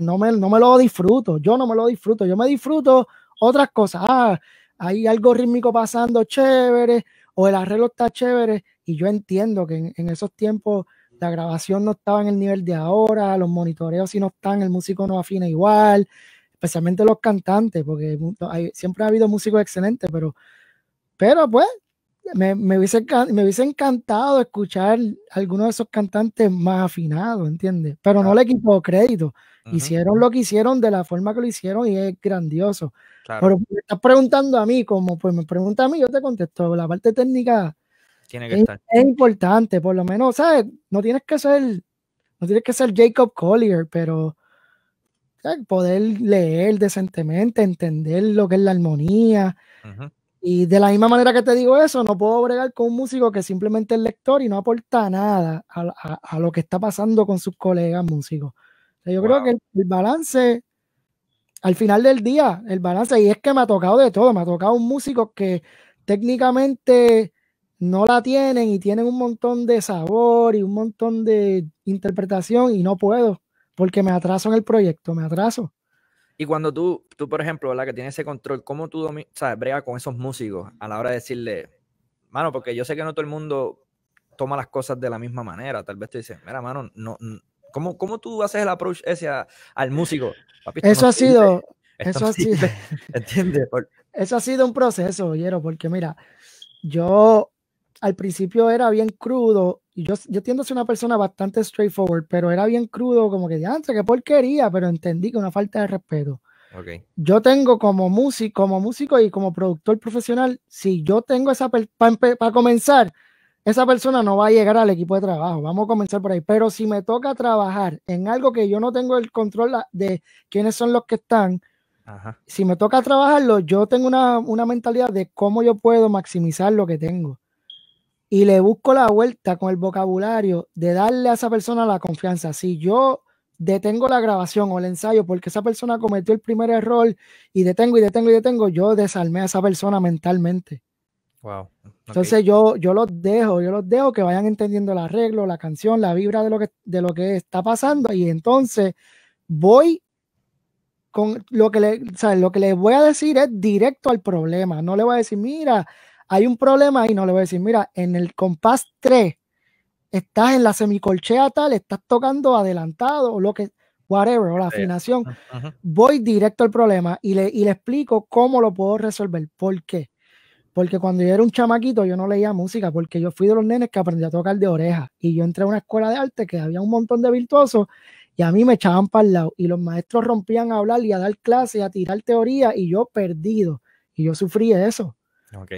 no, me, no me lo disfruto. Yo no me lo disfruto. Yo me disfruto otras cosas. Ah, hay algo rítmico pasando chévere, o el arreglo está chévere. Y yo entiendo que en esos tiempos la grabación no estaba en el nivel de ahora, los monitoreos si no están, el músico no afina igual, especialmente los cantantes, porque siempre ha habido músicos excelentes, pero, pero pues me, me, hubiese, encantado escuchar algunos de esos cantantes más afinados, ¿entiendes? Pero no le quito crédito. Hicieron lo que hicieron de la forma que lo hicieron y es grandioso. Pero me estás preguntando a mí, como pues me pregunta a mí, yo te contesto. La parte técnica, tiene que estar. Es importante, por lo menos, ¿sabes? No tienes que ser, no tienes que ser Jacob Collier, pero poder leer decentemente, entender lo que es la armonía. Y de la misma manera que te digo eso, no puedo bregar con un músico que simplemente es lector y no aporta nada a, lo que está pasando con sus colegas músicos. yo creo que el balance al final del día, el balance, y es que me ha tocado de todo, me ha tocado un músico que técnicamente no la tienen y tienen un montón de sabor y un montón de interpretación y no puedo porque me atraso en el proyecto, me atraso. Y cuando tú, tú por ejemplo, la que tiene ese control, ¿cómo tú sabes, brega con esos músicos a la hora de decirle, mano, porque yo sé que no todo el mundo toma las cosas de la misma manera, tal vez te dicen, mira, mano, no, ¿cómo, tú haces el approach ese al músico? eso ha sido, eso ha sido, ¿entiendes? Eso ha sido un proceso, oyero, porque mira, yo al principio era bien crudo. Y yo, yo tiendo a ser una persona bastante straightforward, pero era bien crudo, como que, antes qué porquería, pero entendí que una falta de respeto. Yo tengo como músico, como músico y como productor profesional, si yo tengo esa para comenzar, esa persona no va a llegar al equipo de trabajo. Vamos a comenzar por ahí. Pero si me toca trabajar en algo que yo no tengo el control de quiénes son los que están, si me toca trabajarlo, yo tengo una mentalidad de cómo yo puedo maximizar lo que tengo y le busco la vuelta con el vocabulario de darle a esa persona la confianza. Si yo detengo la grabación o el ensayo porque esa persona cometió el primer error y detengo y detengo y detengo, yo desarmé a esa persona mentalmente. Wow. Entonces yo, yo los dejo, yo los dejo que vayan entendiendo el arreglo, la canción, la vibra de lo que, de lo que está pasando y entonces voy con lo que le, o lo que le voy a decir es directo al problema, no le voy a decir, mira, hay un problema ahí, no le voy a decir, mira, en el compás 3 estás en la semicolchea tal, estás tocando adelantado o lo que, whatever, o la afinación. Voy directo al problema y le, explico cómo lo puedo resolver. ¿Por qué? Porque cuando yo era un chamaquito yo no leía música, porque yo fui de los nenes que aprendí a tocar de oreja. Y yo entré a una escuela de arte que había un montón de virtuosos y a mí me echaban para el lado. Y los maestros rompían a hablar y a dar clases, a tirar teoría y yo perdido. Y yo sufrí eso.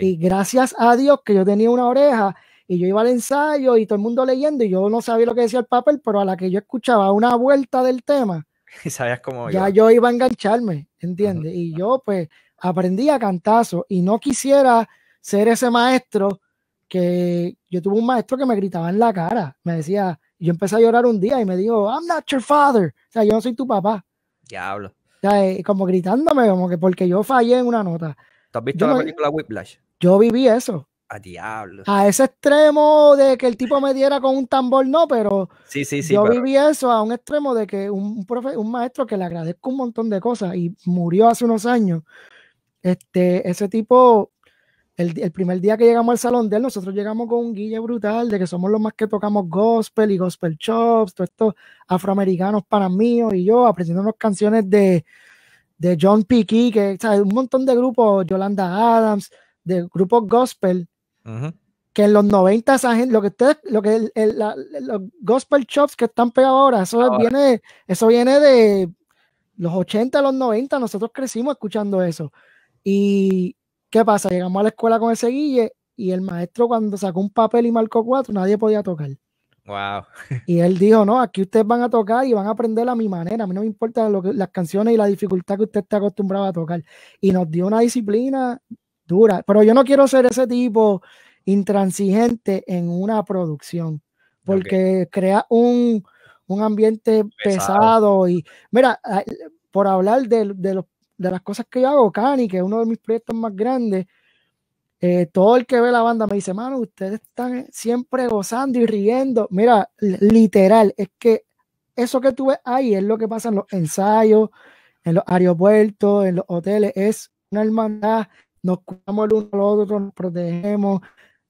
Y gracias a Dios que yo tenía una oreja y yo iba al ensayo y todo el mundo leyendo y yo no sabía lo que decía el papel, pero a la que yo escuchaba una vuelta del tema, ya yo iba a engancharme, ¿entiendes? Y yo pues aprendí a cantazo y no quisiera ser ese maestro que yo tuve un maestro que me gritaba en la cara, me decía, yo empecé a llorar un día y me dijo, I'm not your father, o sea, yo no soy tu papá. Diablo. O eh, como gritándome, como que porque yo fallé en una nota. ¿Tú has visto la película Whiplash? Yo viví eso. A diablo. A ese extremo de que el tipo me diera con un tambor, no, pero sí, sí, sí, yo viví eso a un extremo de que un, profe, un maestro que le agradezco un montón de cosas y murió hace unos años. Este, ese tipo, el, el, primer día que llegamos al salón de él, nosotros llegamos con un guille brutal de que somos los más que tocamos gospel y gospel chops, todos estos afroamericanos para mí y yo, aprendiendo unas canciones de, de John Piqui, que ¿sabes? un montón de grupos, Yolanda Adams, de grupos gospel, que en los 90 esa lo que ustedes, lo que el, los gospel shops que están pegados ahora, eso viene, eso viene de los 80, los 90, nosotros crecimos escuchando eso. Y ¿qué pasa? Llegamos a la escuela con ese guille y el maestro cuando sacó un papel y marcó cuatro, nadie podía tocar. Wow. Y él dijo, no, aquí ustedes van a tocar y van a aprender a mi manera. A mí no me importa lo que, las canciones y la dificultad que usted está acostumbrado a tocar. Y nos dio una disciplina dura. Pero yo no quiero ser ese tipo intransigente en una producción, porque crea un, ambiente pesado. y mira, por hablar de, de, de, las cosas que yo hago, Cani, que es uno de mis proyectos más grandes, eh, todo el que ve la banda me dice, mano, ustedes están siempre gozando y riendo. Mira, literal, es que eso que tú ves ahí es lo que pasa en los ensayos, en los aeropuertos, en los hoteles. Es una hermandad, nos cuidamos el uno al otro, nos protegemos.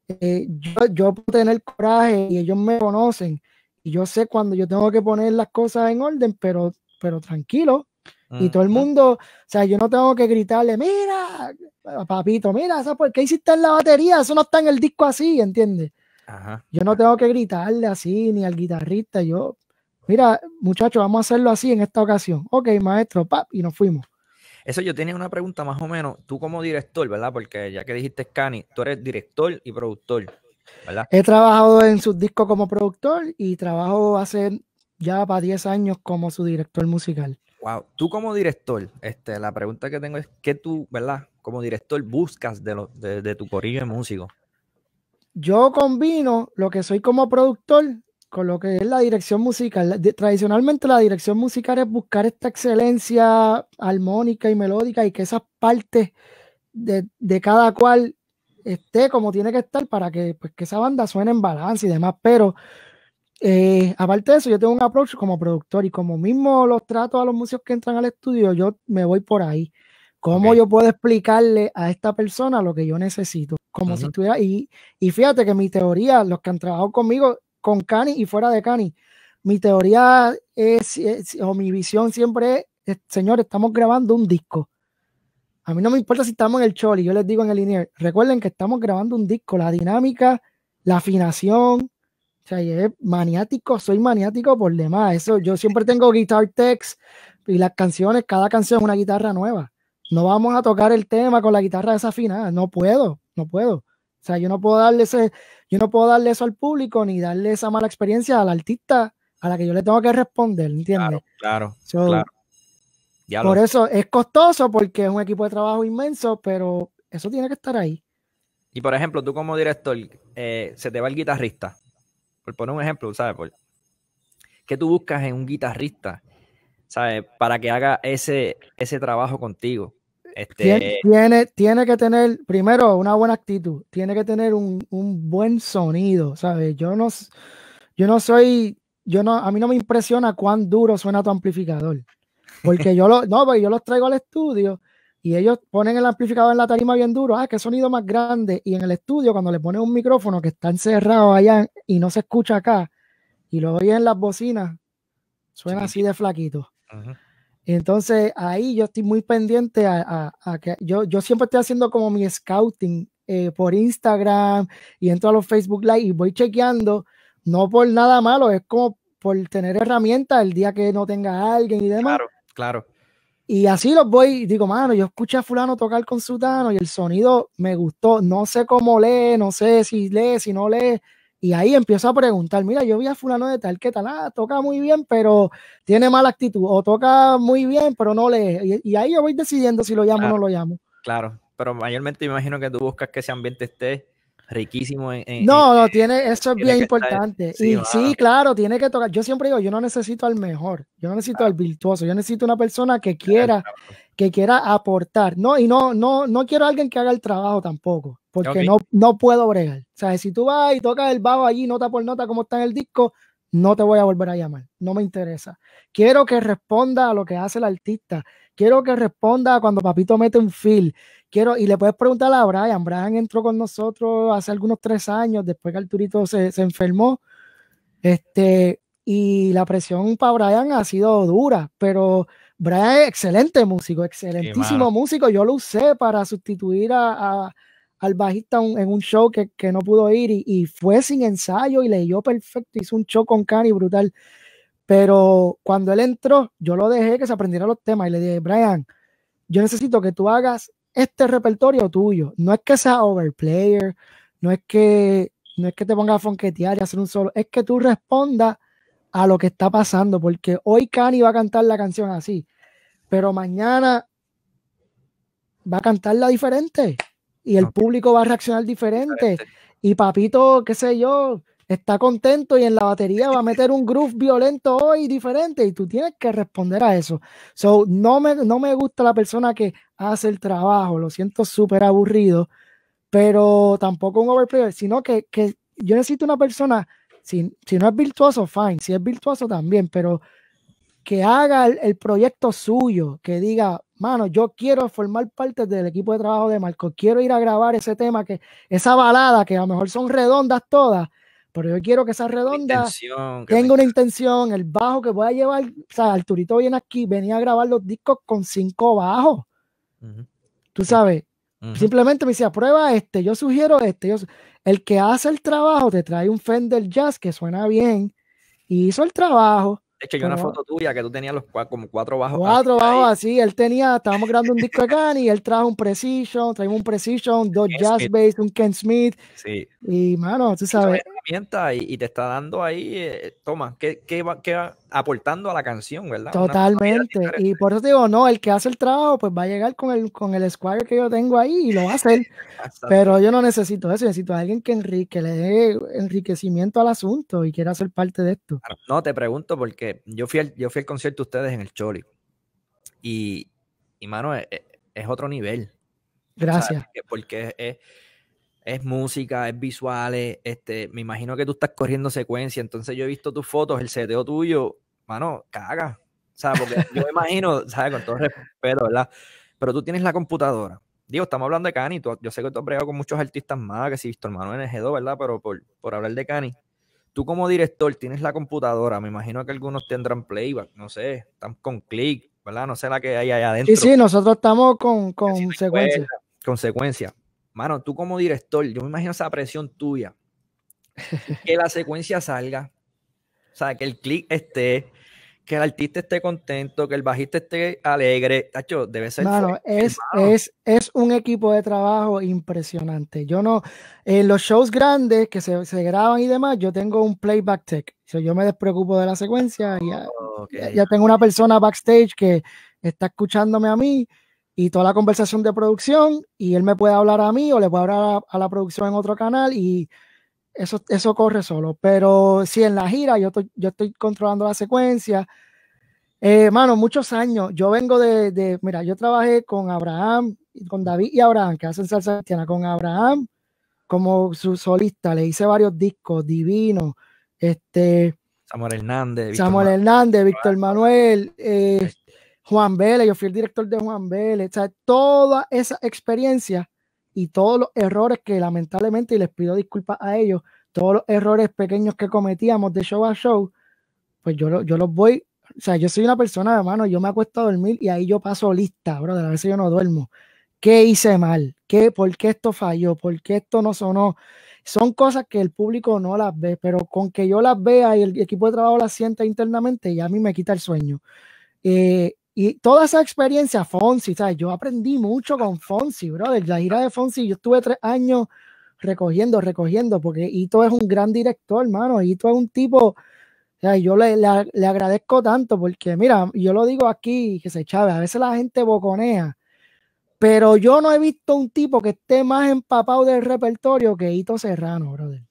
Eh, yo, yo puedo tener coraje y ellos me conocen. Y yo sé cuando yo tengo que poner las cosas en orden, pero, pero tranquilo, y todo el mundo, o sea, yo no tengo que gritarle, mira, papito, mira, ¿sabes qué hiciste en la batería? Eso no está en el disco así, ¿entiendes? Yo no tengo que gritarle así, ni al guitarrista, yo, mira, muchachos, vamos a hacerlo así en esta ocasión. Ok, maestro, pap, y nos fuimos. Eso yo tenía una pregunta más o menos, tú como director, ¿verdad? Porque ya que dijiste Scani, tú eres director y productor, ¿verdad? He trabajado en su discos como productor y trabajo hace ya para 10 años como su director musical. Wow. Tú como director, este, la pregunta que tengo es, ¿qué tú, verdad, como director buscas de, lo, de, tu corillo de músico? Yo combino lo que soy como productor con lo que es la dirección musical. tradicionalmente la dirección musical es buscar esta excelencia armónica y melódica y que esas partes de, cada cual esté como tiene que estar para que, pues, que esa banda suene en balance y demás. Pero eh, aparte de eso, yo tengo un approach como productor y como mismo los trato a los músicos que entran al estudio, yo me voy por ahí. ¿Cómo yo puedo explicarle a esta persona lo que yo necesito? Como si estuviera. Y, fíjate que mi teoría, los que han trabajado conmigo, con Cani y fuera de Cani, mi teoría es, o mi visión siempre es, señor, estamos grabando un disco. A mí no me importa si estamos en el choli, yo les digo en el linear, recuerden que estamos grabando un disco, la dinámica, la afinación, o sea, es maniático, soy maniático por demás. Eso, yo siempre tengo guitar text y las canciones, cada canción es una guitarra nueva. No vamos a tocar el tema con la guitarra desafinada, no puedo, no puedo. O sea, yo no puedo darle ese, yo no puedo darle eso al público ni darle esa mala experiencia al artista a la que yo le tengo que responder, ¿entiendes? Claro, claro. por eso es costoso porque es un equipo de trabajo inmenso, pero eso tiene que estar ahí. Y por ejemplo, tú como director, eh, se te va el guitarrista por poner un ejemplo, ¿sabes? Pues, ¿Qué tú buscas en un guitarrista? ¿Sabes? Para que haga ese, ese trabajo contigo. Este tiene, tiene, que tener, primero, una buena actitud, tiene que tener un, buen sonido, ¿sabes? Yo no, yo no soy, yo no, a mí no me impresiona cuán duro suena tu amplificador, porque yo, no, porque yo los traigo al estudio y ellos ponen el amplificador en la tarima bien duro, ah, qué sonido más grande. Y en el estudio, cuando le ponen un micrófono que está encerrado allá y no se escucha acá, y lo en las bocinas, suena así de flaquito. Entonces ahí yo estoy muy pendiente a, que yo, siempre estoy haciendo como mi scouting eh, por Instagram y entro a los Facebook Live y voy chequeando, no por nada malo, es como por tener herramientas el día que no tenga alguien y demás. Claro, claro. Y así los voy, digo, mano, yo escuché a fulano tocar con sutano y el sonido me gustó, no sé cómo lee, no sé si lee, si no lee. Y ahí empiezo a preguntar, mira, yo vi a fulano de tal que tal, ah, toca muy bien, pero tiene mala actitud, o toca muy bien, pero no lee. Y, ahí yo voy decidiendo si lo llamo o ah, no lo llamo. Claro, pero mayormente imagino que tú buscas que ese ambiente esté riquísimo en, No, no, tiene, eso es bien importante. sí, y sí, claro, tiene que tocar. Yo siempre digo, yo no necesito al mejor, yo no necesito al virtuoso, yo necesito una persona que quiera, que quiera aportar. No, y no, no, no quiero alguien que haga el trabajo tampoco, porque no, no puedo bregar. O sea, si tú vas y tocas el bajo allí, nota por nota, como está en el disco, no te voy a volver a llamar, no me interesa. Quiero que responda a lo que hace el artista, quiero que responda cuando Papito mete un feel, quiero, y le puedes preguntar a Brian, Brian entró con nosotros hace algunos tres años, después que Arturito se, se enfermó, este, y la presión para Brian ha sido dura, pero Brian es excelente músico, excelentísimo músico, yo lo usé para sustituir a al bajista en un show que, no pudo ir y, fue sin ensayo y leyó perfecto, hizo un show con Cani brutal. Pero cuando él entró, yo lo dejé que se aprendiera los temas y le dije, Brian, yo necesito que tú hagas este repertorio tuyo. No es que sea overplayer, no es que, no es que te pongas a fonquetear y hacer un solo, es que tú respondas a lo que está pasando, porque hoy Cani va a cantar la canción así, pero mañana va a cantarla diferente y el público va a reaccionar diferente. Y papito, qué sé yo, está contento y en la batería va a meter un groove violento hoy diferente y tú tienes que responder a eso. So, no me, no me gusta la persona que hace el trabajo, lo siento súper aburrido, pero tampoco un overplayer, sino que, que yo necesito una persona, si, si no es virtuoso, fine, si es virtuoso también, pero que haga el, proyecto suyo, que diga, mano, yo quiero formar parte del equipo de trabajo de Marco, quiero ir a grabar ese tema, que esa balada, que a lo mejor son redondas todas, pero yo quiero que esa redonda tenga una intención, el bajo que voy a llevar, o sea, Arturito viene aquí, venía a grabar los discos con cinco bajos, tú sabes, simplemente me decía, prueba este, yo sugiero este, el que hace el trabajo te trae un Fender Jazz que suena bien, y hizo el trabajo, es yo una foto tuya que tú tenías los como cuatro bajos. Cuatro bajos así. Él tenía, estábamos grabando un disco acá y él trajo un Precision, trajo un Precision, dos Jazz Bass, un Ken Smith. Sí. Y mano, tú sabes y, te está dando ahí, eh, toma, que, va, aportando a la canción, ¿verdad? Totalmente. Y por eso digo, no, el que hace el trabajo, pues va a llegar con el, con el que yo tengo ahí y lo va a hacer. Pero yo no necesito eso, necesito a alguien que, enrique, le dé enriquecimiento al asunto y quiera ser parte de esto. No, te pregunto porque yo fui al, yo fui concierto de ustedes en el Choli y, y mano, e, e, es, otro nivel. Gracias. Porque es es música, es visuales, este, me imagino que tú estás corriendo secuencia, entonces yo he visto tus fotos, el seteo tuyo, mano, caga. O sea, yo me imagino, ¿sabes? Con todo respeto, ¿verdad? Pero tú tienes la computadora. Digo, estamos hablando de Cani, yo sé que tú has bregado con muchos artistas más, que si visto hermano en NG2, ¿verdad? Pero por, hablar de Cani, tú como director tienes la computadora, me imagino que algunos tendrán playback, no sé, están con click, ¿verdad? No sé la que hay allá adentro. Sí, sí, nosotros estamos con, con secuencia. Con secuencia Mano, tú como director, yo me imagino esa presión tuya. Que la secuencia salga. O sea, que el click esté, que el artista esté contento, que el bajista esté alegre. Tacho, debe ser. Mano, es, es, es, un equipo de trabajo impresionante. Yo no. En los shows grandes que se, se, graban y demás, yo tengo un playback tech. yo me despreocupo de la secuencia. Y ya, ya tengo una persona backstage que está escuchándome a mí y toda la conversación de producción y él me puede hablar a mí o le puede hablar a, la producción en otro canal y eso, eso corre solo. Pero si en la gira yo estoy, yo estoy controlando la secuencia. Hermano, eh, muchos años. Yo vengo de, de, mira, yo trabajé con Abraham, con David y Abraham, que hacen salsa cristiana, con Abraham como su solista. Le hice varios discos, divinos este... Samuel Hernández. Samuel Hernández, Víctor Manuel. Eh, Juan Vélez, yo fui el director de Juan Vélez, o sea, toda esa experiencia y todos los errores que lamentablemente, y les pido disculpas a ellos, todos los errores pequeños que cometíamos de show a show, pues yo, yo los voy, o sea, yo soy una persona, de mano, yo me acuesto a dormir y ahí yo paso lista, bro, de la vez yo no duermo. ¿Qué hice mal? ¿Qué, ¿Por qué esto falló? ¿Por qué esto no sonó? Son cosas que el público no las ve, pero con que yo las vea y el equipo de trabajo las sienta internamente, ya a mí me quita el sueño. Eh, y toda esa experiencia, Fonsi, ¿sabes? yo aprendí mucho con Fonsi, brother. La gira de Fonsi, yo estuve tres años recogiendo, recogiendo, porque Ito es un gran director, hermano. Ito es un tipo, yo le, agradezco tanto, porque mira, yo lo digo aquí, que se chave, a veces la gente boconea, pero yo no he visto un tipo que esté más empapado del repertorio que Ito Serrano, brother.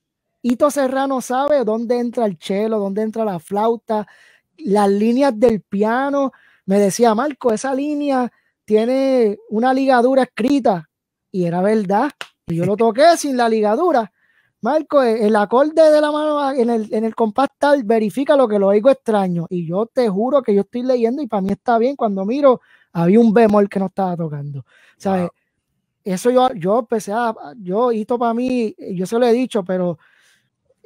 Ito Serrano sabe dónde entra el chelo, dónde entra la flauta, las líneas del piano me decía, Marco, esa línea tiene una ligadura escrita. Y era verdad. Y yo lo toqué sin la ligadura. Marco, e, el acorde de la mano ah, en el, en compás tal verifica lo que lo oigo extraño. Y yo te juro que yo estoy leyendo y para mí está bien. Cuando miro, había un bemol que no estaba tocando. ¿Sabes? Eso yo, yo empecé a. Yo, esto para mí, yo se lo he dicho, pero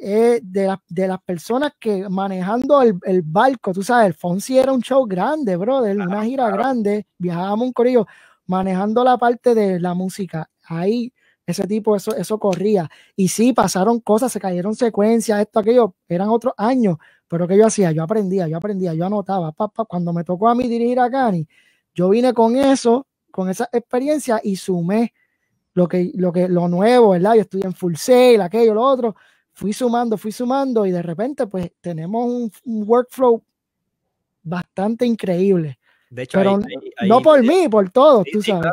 de, de, las personas que manejando el, el, barco, tú sabes, el Fonsi era un show grande, brother, una gira grande, viajábamos un corillo, manejando la parte de la música. Ahí, ese tipo, eso, eso corría. Y sí, pasaron cosas, se cayeron secuencias, esto, aquello, eran otros años, pero que yo hacía, yo aprendía, yo aprendía, yo anotaba, papá, cuando me tocó a mí dirigir a Cani, yo vine con eso, con esa experiencia y sumé lo que, lo que, lo nuevo, ¿verdad? Yo estudié en Full Sail, aquello, lo otro, fui sumando, fui sumando y de repente pues tenemos un, workflow bastante increíble. De hecho, no por mí, por todos, tú sabes.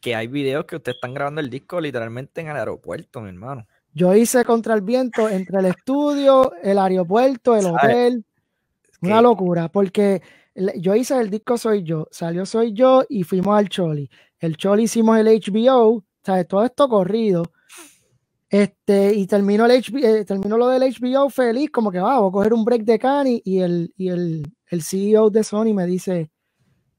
que hay videos que ustedes están grabando el disco literalmente en el aeropuerto, mi hermano. Yo hice contra el viento entre el estudio, el aeropuerto, el hotel. Una locura, porque yo hice el disco Soy Yo, salió Soy Yo y fuimos al Choli. El Choli hicimos el HBO, o todo esto corrido. Este, y termino el HBO, eh, lo del HBO feliz, como que va, ah, voy a coger un break de Cani y, el, y el, el, CEO de Sony me dice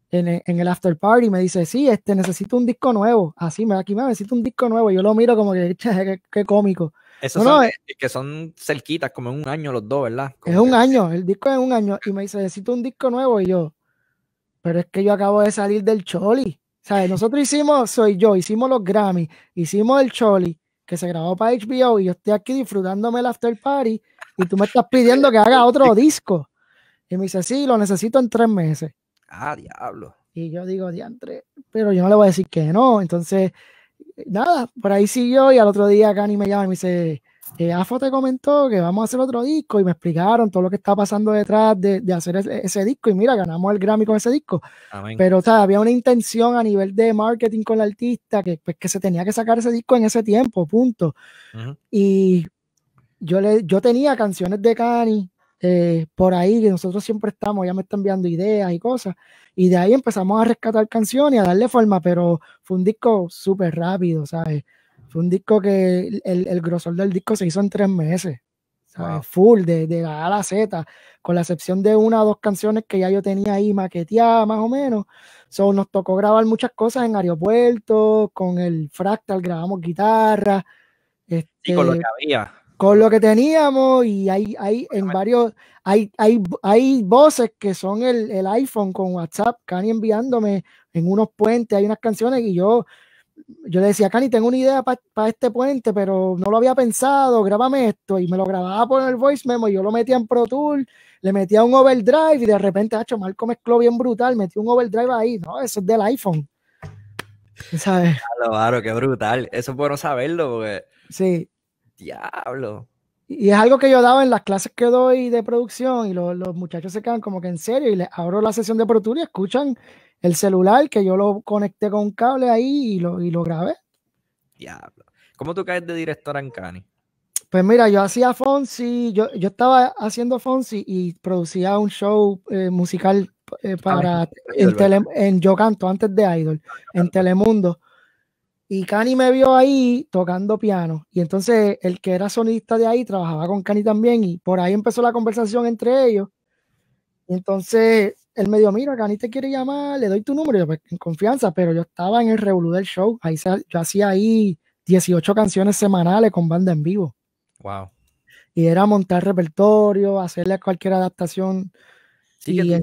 en el, en after party, me dice, sí, este, necesito un disco nuevo. Así, me aquí me necesito un disco nuevo. yo lo miro como que, qué, qué cómico. eso no, eh, que son cerquitas, como en un año los dos, ¿verdad? es un año, el disco es un año. Y me dice, necesito un disco nuevo. Y yo, pero es que yo acabo de salir del Choli. ¿Sabes? Nosotros hicimos, soy yo, hicimos los Grammy, hicimos el Choli que se grabó para HBO y yo estoy aquí disfrutándome el after party y tú me estás pidiendo que haga otro disco. Y me dice, sí, lo necesito en tres meses. Ah, diablo. Y yo digo, diantre, pero yo no le voy a decir que no. Entonces, nada, por ahí siguió y al otro día Gani me llama y me dice, eh, AFO te comentó que vamos a hacer otro disco y me explicaron todo lo que está pasando detrás de, hacer ese, disco y mira, ganamos el Grammy con ese disco. Pero había una intención a nivel de marketing con el artista que, pues, se tenía que sacar ese disco en ese tiempo, punto. Y yo, le, yo tenía canciones de Cani eh, por ahí que nosotros siempre estamos, ya me están enviando ideas y cosas. Y de ahí empezamos a rescatar canciones y a darle forma, pero fue un disco súper rápido, ¿sabes? Fue un disco que el, grosor del disco se hizo en tres meses. Full, de, de, A a la Z, con la excepción de una o dos canciones que ya yo tenía ahí maqueteada, más o menos. So, nos tocó grabar muchas cosas en aeropuertos, con el Fractal grabamos guitarra. con lo este, que había. Con lo que teníamos, y hay, hay en varios, hay, hay, hay voces que son el, iPhone con WhatsApp, Cani enviándome en unos puentes, hay unas canciones y yo yo le decía, Cani, tengo una idea para este puente, pero no lo había pensado, grábame esto. Y me lo grababa por el voice memo, y yo lo metía en Pro Tool, le metía un overdrive y de repente, hecho Marco mezcló bien brutal, metió un overdrive ahí. No, eso es del iPhone. ¿Sabes? Claro, qué brutal. Eso es bueno saberlo porque... Sí. Diablo. Y es algo que yo daba en las clases que doy de producción y los, muchachos se quedan como que en serio y les abro la sesión de producción y escuchan el celular que yo lo conecté con un cable ahí y lo, y lo grabé. Diablo. ¿Cómo tú caes de director en Cani? Pues mira, yo hacía Fonsi, yo, yo estaba haciendo Fonsi y producía un show eh, musical eh, ah, para en, en Yo Canto, antes de Idol, en ah, Telemundo. Y Cani me vio ahí tocando piano. Y entonces el que era sonista de ahí trabajaba con Cani también. Y por ahí empezó la conversación entre ellos. Y entonces él me dijo, mira, Cani te quiere llamar, le doy tu número. yo, pues, en confianza, pero yo estaba en el revolú del show. Ahí yo hacía ahí 18 canciones semanales con banda en vivo. Wow. Y era montar repertorio, hacerle cualquier adaptación. Sí, y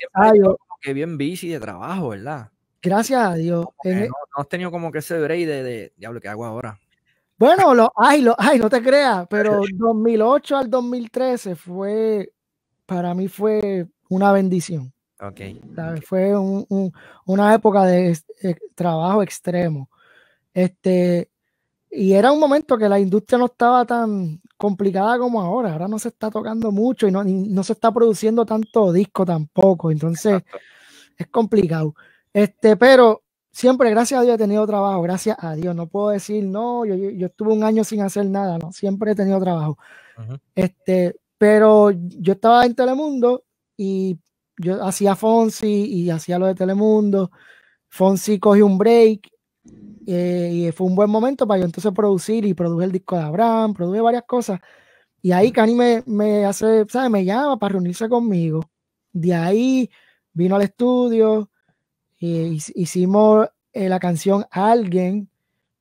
que bien bici de trabajo, ¿verdad? Gracias a Dios. Eh. No, has tenido como que ese break de, diablo, ¿qué hago ahora? Bueno, lo, ay, lo, ay, no te creas, pero 2008 al 2013 fue, para mí fue una bendición. okay. Fue una época de, e, trabajo extremo. Este, y era un momento que la industria no estaba tan complicada como ahora. Ahora no se está tocando mucho y no, no se está produciendo tanto disco tampoco. Entonces, es complicado. Este, pero siempre, gracias a Dios, he tenido trabajo, gracias a Dios. No puedo decir, no, yo, yo, estuve un año sin hacer nada, no, siempre he tenido trabajo. Este, pero yo estaba en Telemundo y yo hacía Fonsi y hacía lo de Telemundo. Fonsi cogió un break eh, y fue un buen momento para yo entonces producir y produje el disco de Abraham, produje varias cosas. Y ahí Cani me hace, ¿sabes? Me llama para reunirse conmigo. De ahí vino al estudio, y hicimos eh, la canción Alguien,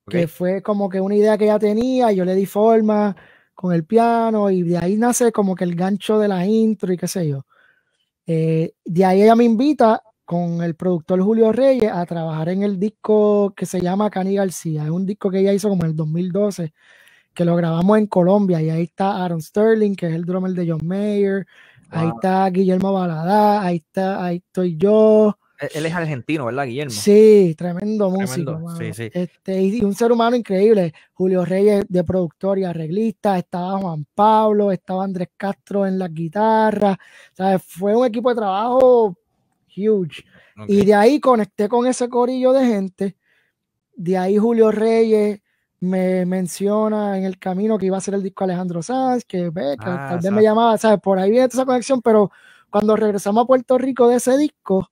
que fue como que una idea que ya tenía, yo le di forma con el piano y de ahí nace como que el gancho de la intro y qué sé yo. Eh, de ahí ella me invita con el productor Julio Reyes a trabajar en el disco que se llama Cani García. Es un disco que ella hizo como en el 2012, que lo grabamos en Colombia y ahí está Aaron Sterling, que es el drummer de John Mayer. Ahí está Guillermo Baladá, ahí está, ahí estoy yo, eh, él es argentino, ¿verdad, Guillermo? Sí, tremendo, músico. Este, y un ser humano increíble. Julio Reyes de productor y arreglista, estaba Juan Pablo, estaba Andrés Castro en la guitarra, ¿sabes? Fue un equipo de trabajo huge. Y de ahí conecté con ese corillo de gente. De ahí Julio Reyes me menciona en el camino que iba a ser el disco Alejandro Sanz, que, ah, tal vez me llamaba, ¿sabes? Por ahí viene esa conexión, pero cuando regresamos a Puerto Rico de ese disco,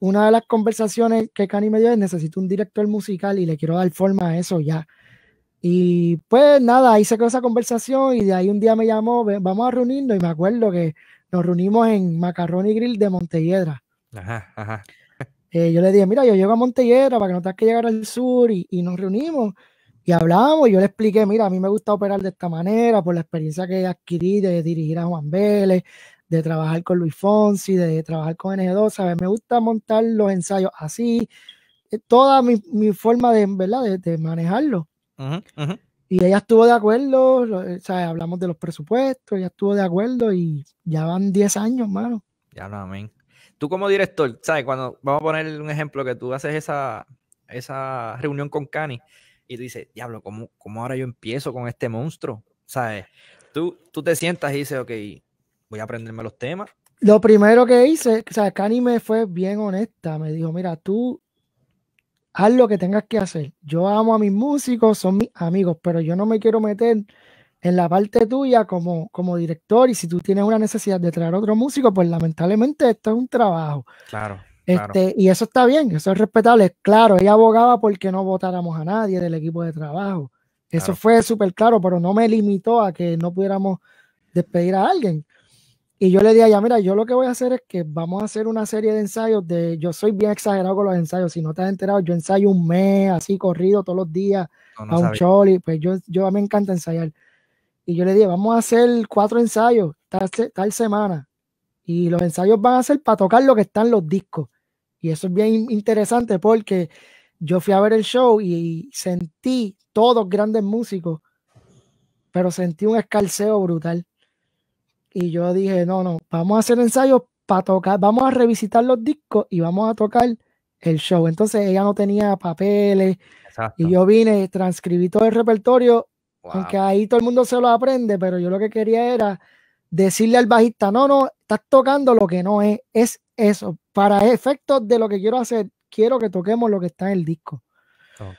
una de las conversaciones que Cani me dio es necesito un director musical y le quiero dar forma a eso ya. Y pues nada, se con esa conversación y de ahí un día me llamó, vamos a reunirnos y me acuerdo que nos reunimos en Macarrón y Grill de monteiedra Ajá, ajá. Eh, yo le dije, mira, yo llego a Montehiedra para que no tengas que llegar al sur y, y nos reunimos y hablamos. Y yo le expliqué, mira, a mí me gusta operar de esta manera por la experiencia que adquirí de dirigir a Juan Vélez, de trabajar con Luis Fonsi, de trabajar con NG2, ¿sabes? Me gusta montar los ensayos así, eh, toda mi, mi forma de, ¿verdad? De, de manejarlo. Y ella estuvo de acuerdo, eh, ¿sabes? Hablamos de los presupuestos, ella estuvo de acuerdo y ya van 10 años, mano. Ya no, amén. Tú como director, ¿sabes? Cuando, vamos a poner un ejemplo, que tú haces esa, esa reunión con Cani y tú dices, diablo, ¿cómo, ¿cómo ahora yo empiezo con este monstruo? ¿Sabes? Tú, tú te sientas y dices, ok, voy a aprenderme los temas. Lo primero que hice, o sea, Cani me fue bien honesta, me dijo, mira, tú haz lo que tengas que hacer. Yo amo a mis músicos, son mis amigos, pero yo no me quiero meter en la parte tuya como, como director y si tú tienes una necesidad de traer otro músico, pues lamentablemente esto es un trabajo. Claro. Este, Y eso está bien, eso es respetable. Claro, ella abogaba porque no votáramos a nadie del equipo de trabajo. Eso fue súper claro, pero no me limitó a que no pudiéramos despedir a alguien. Y yo le dije a mira, yo lo que voy a hacer es que vamos a hacer una serie de ensayos de, yo soy bien exagerado con los ensayos, si no te has enterado, yo ensayo un mes así corrido todos los días a un choli, pues yo, yo me encanta ensayar. Y yo le dije, vamos a hacer cuatro ensayos tal, tal semana. Y los ensayos van a ser para tocar lo que están los discos. Y eso es bien interesante porque yo fui a ver el show y sentí todos grandes músicos, pero sentí un escalceo brutal y yo dije, no, no, vamos a hacer ensayos para tocar, vamos a revisitar los discos y vamos a tocar el show. Entonces ella no tenía papeles y yo vine, transcribí todo el repertorio, aunque ahí todo el mundo se lo aprende, pero yo lo que quería era decirle al bajista, no, no, estás tocando lo que no es, es eso. Para efectos de lo que quiero hacer, quiero que toquemos lo que está en el disco.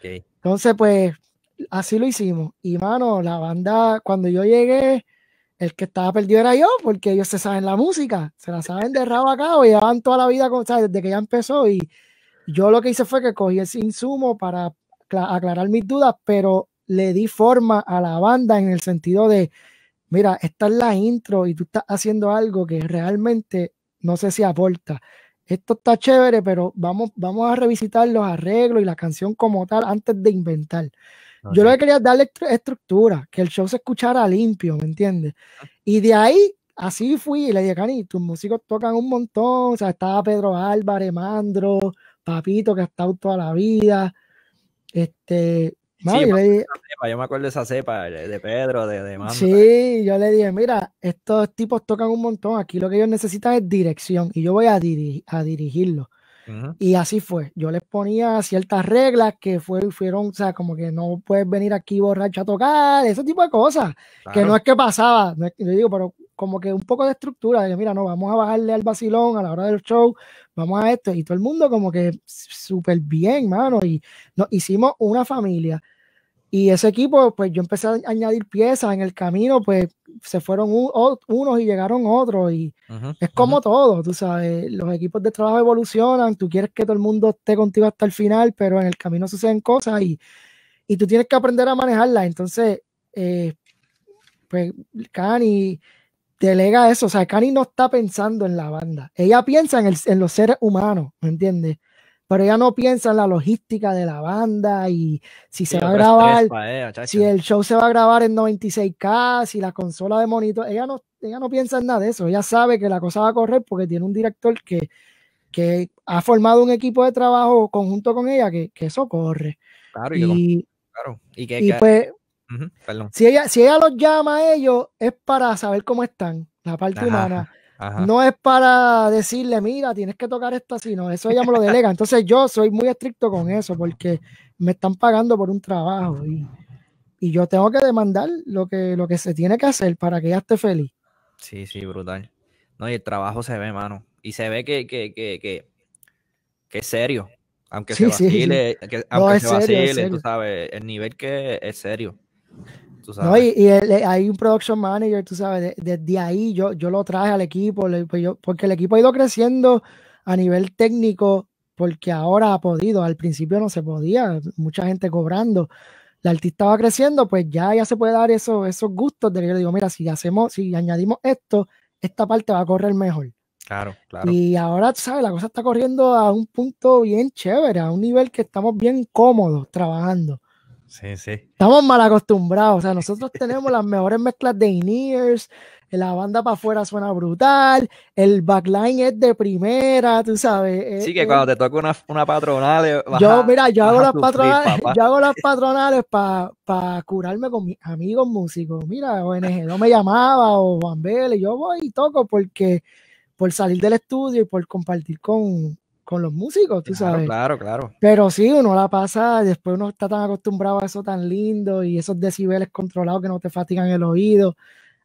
Entonces, pues, así lo hicimos. Y mano, la banda, cuando yo llegué, el que estaba perdido era yo, porque ellos se saben la música, se la saben de rabo a cabo, llevan toda la vida, con, o sea, desde que ya empezó. Y yo lo que hice fue que cogí ese insumo para aclarar mis dudas, pero le di forma a la banda en el sentido de, mira, esta es la intro y tú estás haciendo algo que realmente no sé si aporta. Esto está chévere, pero vamos, vamos a revisitar los arreglos y la canción como tal antes de inventar. Yo lo que quería darle estructura, que el show se escuchara limpio, ¿me entiendes? Y de ahí, así fui y le dije, Cani, tus músicos tocan un montón, o sea, estaba Pedro Álvarez, Mandro, Papito, que ha estado toda la vida, este... yo, me acuerdo de esa cepa, de Pedro, de, de Mandro. Sí, yo le dije, mira, estos tipos tocan un montón, aquí lo que ellos necesitan es dirección y yo voy a, a dirigirlo y así fue. Yo les ponía ciertas reglas que fue, fueron, o sea, como que no puedes venir aquí borracho a tocar, ese tipo de cosas. Que no es que pasaba. yo digo, pero como que un poco de estructura. De, mira, no, vamos a bajarle al vacilón a la hora del show, vamos a esto. Y todo el mundo como que súper bien, mano. Y nos hicimos una familia. Y ese equipo, pues yo empecé a añadir piezas en el camino, pues se fueron unos y llegaron otros. Y es como todo, tú sabes, los equipos de trabajo evolucionan, tú quieres que todo el mundo esté contigo hasta el final, pero en el camino suceden cosas y, tú tienes que aprender a manejarlas. Entonces, eh, pues Cani delega eso, o sea, Cani no está pensando en la banda, ella piensa en, en los seres humanos, ¿me entiendes? pero ella no piensa en la logística de la banda y si se va a grabar, eh, si el show se va a grabar en 96K, si la consola de monitor, ella no, ella no piensa en nada de eso, ella sabe que la cosa va a correr porque tiene un director que, que ha formado un equipo de trabajo conjunto con ella que, que eso corre. Claro, y, claro. pues, si, ella, si ella los llama a ellos es para saber cómo están, la parte humana. No es para decirle, mira, tienes que tocar esto así, no, eso ella me lo delega. Entonces yo soy muy estricto con eso porque me están pagando por un trabajo y, yo tengo que demandar lo que, lo que se tiene que hacer para que ella esté feliz. Sí, sí, brutal. No, y el trabajo se ve, mano. Y se ve que, que, es serio. Aunque se aunque se vacile, tú sabes, el nivel que es serio. No, y, eh, hay un production manager, tú sabes, desde ahí yo, yo lo traje al equipo, pues porque el equipo ha ido creciendo a nivel técnico, porque ahora ha podido, al principio no se podía, mucha gente cobrando. La artista va creciendo, pues ya, ya se puede dar eso, esos gustos. De, yo digo, mira, si hacemos, si añadimos esto, esta parte va a correr mejor. Claro, Y ahora, tú sabes, la cosa está corriendo a un punto bien chévere, a un nivel que estamos bien cómodos trabajando. Sí, sí. Estamos mal acostumbrados. O sea, nosotros tenemos las mejores mezclas de in-ears, la banda para afuera suena brutal, el backline es de primera, tú sabes. Sí, que cuando te toca una, una patronal. Eh, yo, mira, yo hago, las patronales, yo hago las patronales para curarme con mis amigos músicos. Mira, ONG no me llamaba o Juan Vélez, yo voy y toco porque por salir del estudio y por compartir con, con los músicos, tú sabes. Claro, claro. Pero sí, uno la pasa, después uno está tan acostumbrado a eso tan lindo y esos decibeles controlados que no te fatigan el oído,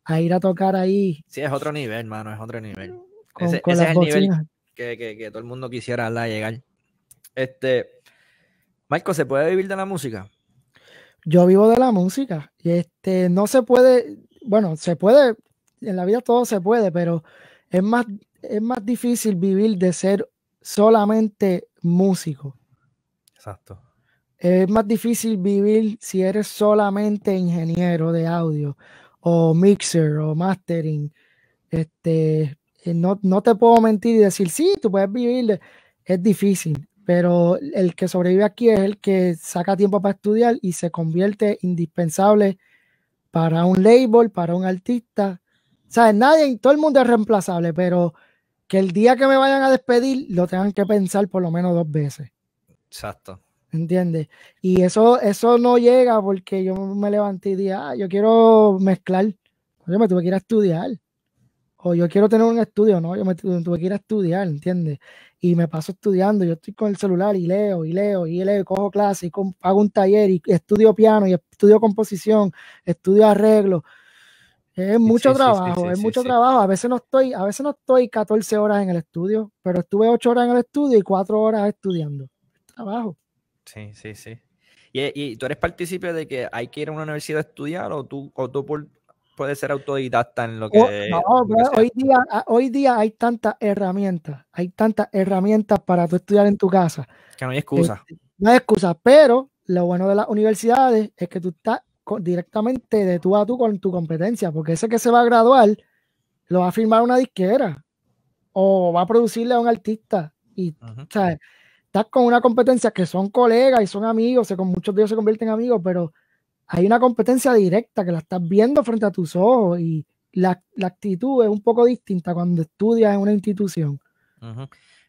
a ir a tocar ahí. Sí, es otro nivel, hermano, es otro nivel. ese, es el nivel que, todo el mundo quisiera llegar. Este, Marco, ¿se puede vivir de la música? Yo vivo de la música y este, no se puede, bueno, se puede, en la vida todo se puede, pero es más, es más difícil vivir de ser solamente músico. Exacto. Es más difícil vivir si eres solamente ingeniero de audio o mixer o mastering. Este, eh, no, te puedo mentir y decir, sí, tú puedes vivir. Es difícil, pero el que sobrevive aquí es el que saca tiempo para estudiar y se convierte indispensable para un label, para un artista. O sea, nadie, todo el mundo es reemplazable, pero el día que me vayan a despedir lo tengan que pensar por lo menos dos veces. Exacto. ¿Entiendes? Y eso, eso no llega porque yo me levanté y dije, ah, yo quiero mezclar. Yo me tuve que ir a estudiar. O yo quiero tener un estudio, ¿no? Yo me tuve que ir a estudiar, ¿entiendes? Y me paso estudiando. Yo estoy con el celular y leo, y leo, y leo, cojo clases, y hago un taller, y estudio piano, y estudio composición, estudio arreglo. Es mucho trabajo, es mucho trabajo. A veces no estoy, a veces no estoy 14 horas en el estudio, pero estuve 8 horas en el estudio y 4 horas estudiando. Trabajo. Sí, sí, sí. ¿Y, tú eres partícipe de que hay que ir a una universidad a estudiar o tú, o puedes ser autodidacta en lo que... Oh, hoy, día, ah, hoy día hay tantas herramientas, hay tantas herramientas para tú estudiar en tu casa. Que no hay excusa. Este, no hay excusa, pero lo bueno de las universidades es que tú estás directamente de tú a tú con tu competencia, porque ese que se va a graduar lo va a firmar una disquera o va a producirle a un artista. Y, estás con una competencia que son colegas y son amigos, se, con muchos de ellos se convierten en amigos, pero hay una competencia directa que la estás viendo frente a tus ojos y la, actitud es un poco distinta cuando estudias en una institución.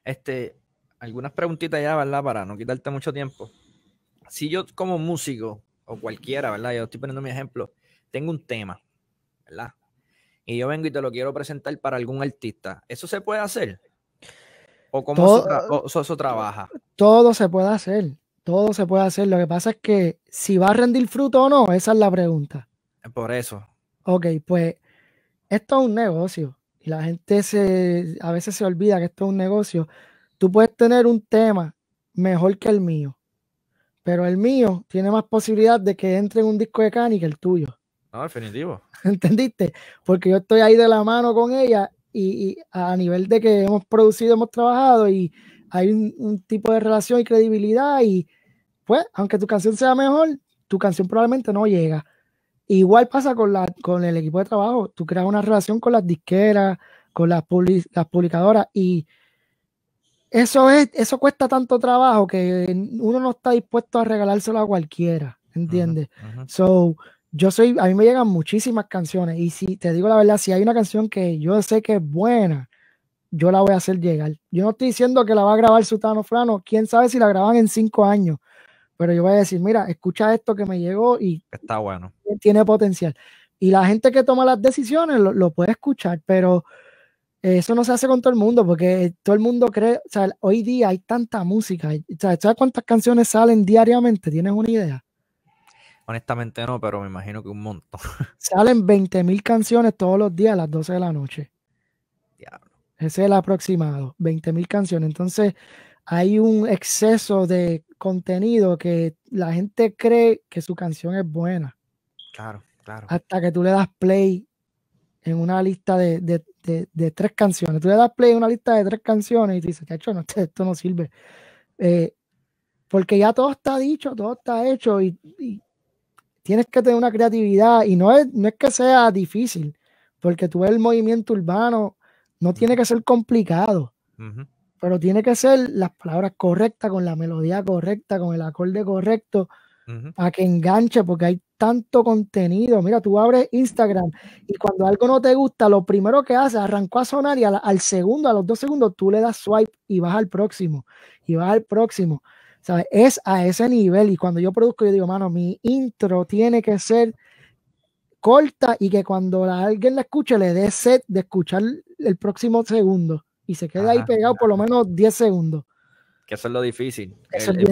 Este, algunas preguntitas ya, ¿verdad? Para no quitarte mucho tiempo. Si yo como músico o cualquiera, ¿verdad? Yo estoy poniendo mi ejemplo. Tengo un tema, ¿verdad? Y yo vengo y te lo quiero presentar para algún artista. ¿Eso se puede hacer? ¿O cómo eso trabaja? Todo se puede hacer. Todo se puede hacer. Lo que pasa es que si va a rendir fruto o no, esa es la pregunta. Por eso. Ok, pues esto es un negocio. Y la gente se, a veces se olvida que esto es un negocio. Tú puedes tener un tema mejor que el mío. Pero el mío tiene más posibilidad de que entre en un disco de Cani que el tuyo. No, definitivo. ¿Entendiste? Porque yo estoy ahí de la mano con ella y, a nivel de que hemos producido, hemos trabajado y hay un, tipo de relación y credibilidad y pues, aunque tu canción sea mejor, tu canción probablemente no llega. Igual pasa con, la, con el equipo de trabajo. Tú creas una relación con las disqueras, con las, las publicadoras y eso, es, eso cuesta tanto trabajo que uno no está dispuesto a regalárselo a cualquiera, ¿entiendes? So, yo soy, a mí me llegan muchísimas canciones y si te digo la verdad, si hay una canción que yo sé que es buena, yo la voy a hacer llegar. Yo no estoy diciendo que la va a grabar Sutano Frano, quién sabe si la graban en cinco años, pero yo voy a decir, mira, escucha esto que me llegó y está bueno. Tiene potencial. Y la gente que toma las decisiones lo puede escuchar, pero eso no se hace con todo el mundo, porque todo el mundo cree, o sea, hoy día hay tanta música. O sea, ¿Sabes cuántas canciones salen diariamente? ¿Tienes una idea? Honestamente no, pero me imagino que un montón. Salen 20.000 canciones todos los días a las 12 de la noche. Diablo. Ese es el aproximado, 20.000 canciones. Entonces, hay un exceso de contenido que la gente cree que su canción es buena. Claro, claro. Hasta que tú le das play en una lista de tres canciones. Tú le das play a una lista de tres canciones y te dices, chacho, no, esto no sirve. Eh, porque ya todo está dicho, todo está hecho y, tienes que tener una creatividad y no es, no es que sea difícil, porque tú ves el movimiento urbano, no tiene que ser complicado, pero tiene que ser las palabras correctas, con la melodía correcta, con el acorde correcto, para que enganche, porque hay tanto contenido. Mira, tú abres Instagram y cuando algo no te gusta, lo primero que haces, arrancó a sonar y al, segundo, a los dos segundos, tú le das swipe y vas al próximo, y vas al próximo. ¿Sabes? Es a ese nivel. Y cuando yo produzco, yo digo, mano, mi intro tiene que ser corta y que cuando alguien la escuche le dé set de escuchar el próximo segundo y se queda ahí pegado por lo menos 10 segundos. Que eso es lo difícil. el,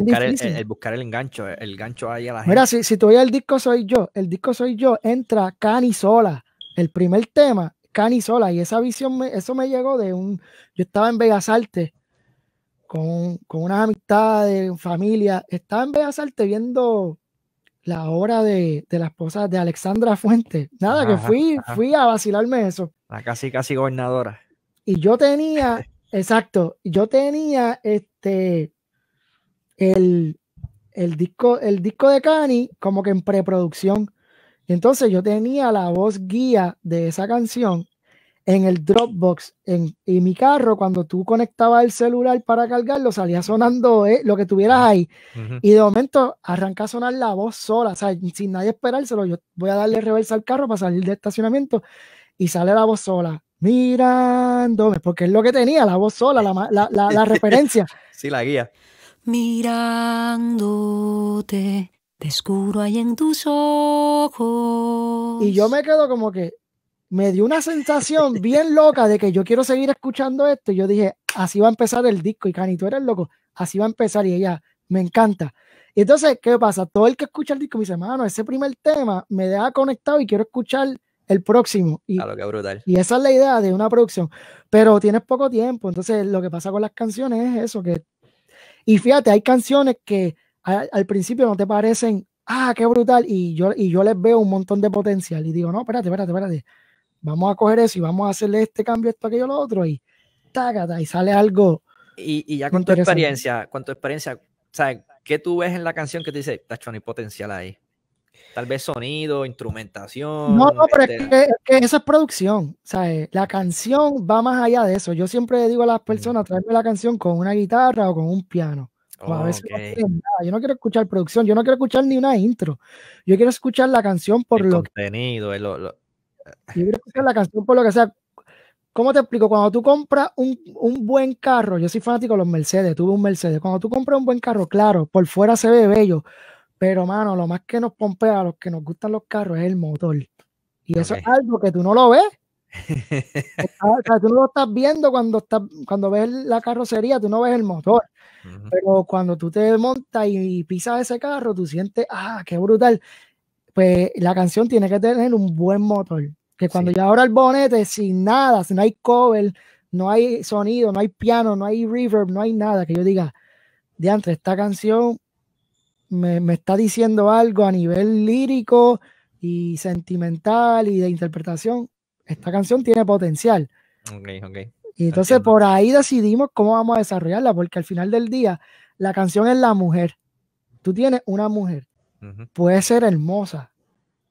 buscar El, engancho, el gancho ahí a la gente. Mira, si, si tú oyes el disco Soy Yo, el disco Soy Yo, entra Cani sola. El primer tema, Cani sola. Y esa visión, eso me llegó de un. Yo estaba en Vegas con, una unas amistades, familia. Estaba en Vegas viendo la obra de, de la esposa de Alexandra Fuente. Nada, que fui, fui a vacilarme eso. La casi, casi gobernadora. Y yo tenía Exacto. Yo tenía este el, el disco, el disco de Cani como que en preproducción. Entonces yo tenía la voz guía de esa canción en el Dropbox, en, mi carro, cuando tú conectabas el celular para cargarlo, salía sonando eh, lo que tuvieras ahí. Y de momento arranca a sonar la voz sola, o sea, sin nadie esperárselo. Yo voy a darle reversa al carro para salir de estacionamiento y sale la voz sola mirándome, porque es lo que tenía, la voz sola, la, la, la, referencia. sí, la guía. Mirándote, te escuro ahí en tus ojos. Y yo me quedo como que me dio una sensación bien loca de que yo quiero seguir escuchando esto. Y yo dije, así va a empezar el disco. Y Cani, tú eres loco, así va a empezar. Y ella, me encanta. Y entonces, ¿qué pasa? Todo el que escucha el disco me dice, mano, ese primer tema me deja conectado y quiero escuchar el próximo. Y, brutal. Y esa es la idea de una producción. Pero tienes poco tiempo, entonces lo que pasa con las canciones es eso, que... Y fíjate, hay canciones que al principio no te parecen, ah, qué brutal, y yo, y yo les veo un montón de potencial y digo, no, espérate, espérate, espérate, vamos a coger eso y vamos a hacerle este cambio, esto, aquello, lo otro, y taca, y sale algo. Y, y ya con tu experiencia, con tu experiencia, ¿sabes? ¿Qué tú ves en la canción que te dice, tacho, y potencial ahí? Tal vez sonido, instrumentación. No, no, pero es que, eso es producción. sea, eh, La canción va más allá de eso. Yo siempre digo a las personas, tráeme la canción con una guitarra o con un piano. a no Yo no quiero escuchar producción, yo no quiero escuchar ni una intro. Yo quiero escuchar la canción por lo contenido, que... Yo quiero escuchar la canción por lo que sea. ¿Cómo te explico? Cuando tú compras un, un, buen carro, yo soy fanático de los Mercedes, tuve un Mercedes. Cuando tú compras un buen carro, claro, por fuera se ve bello, pero, mano, lo más que nos pompea a los que nos gustan los carros es el motor. Y eso es algo que tú no lo ves. tú no lo estás viendo cuando, estás, cuando ves la carrocería, tú no ves el motor. Pero cuando tú te montas y, pisas ese carro, tú sientes, ah, qué brutal. Pues la canción tiene que tener un buen motor. Que cuando ya ahora el bonete, sin nada, si no hay cover, no hay sonido, no hay piano, no hay reverb, no hay nada, que yo diga, de diantre, esta canción me, está diciendo algo a nivel lírico y sentimental y de interpretación. Esta canción tiene potencial. Okay, okay. Y entonces por ahí decidimos cómo vamos a desarrollarla, porque al final del día la canción es la mujer. Tú tienes una mujer, puede ser hermosa,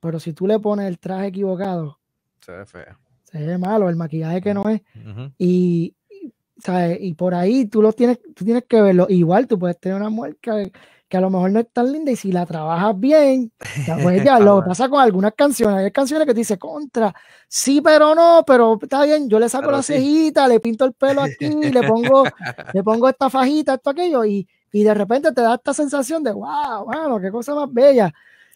pero si tú le pones el traje equivocado, se ve feo. Se ve malo, el maquillaje que no es. y, y por ahí tú, lo tienes, tú tienes que verlo. Igual tú puedes tener una mujer que, que a lo mejor no es tan linda y si la trabajas bien, ...pues ya lo pasa con algunas canciones. Hay canciones que te dice contra, sí, pero no, pero está bien. Yo le saco la cejita, le pinto el pelo aquí, le pongo, le pongo esta fajita, esto, aquello, y, y de repente te da esta sensación de wow, wow, qué cosa más bella.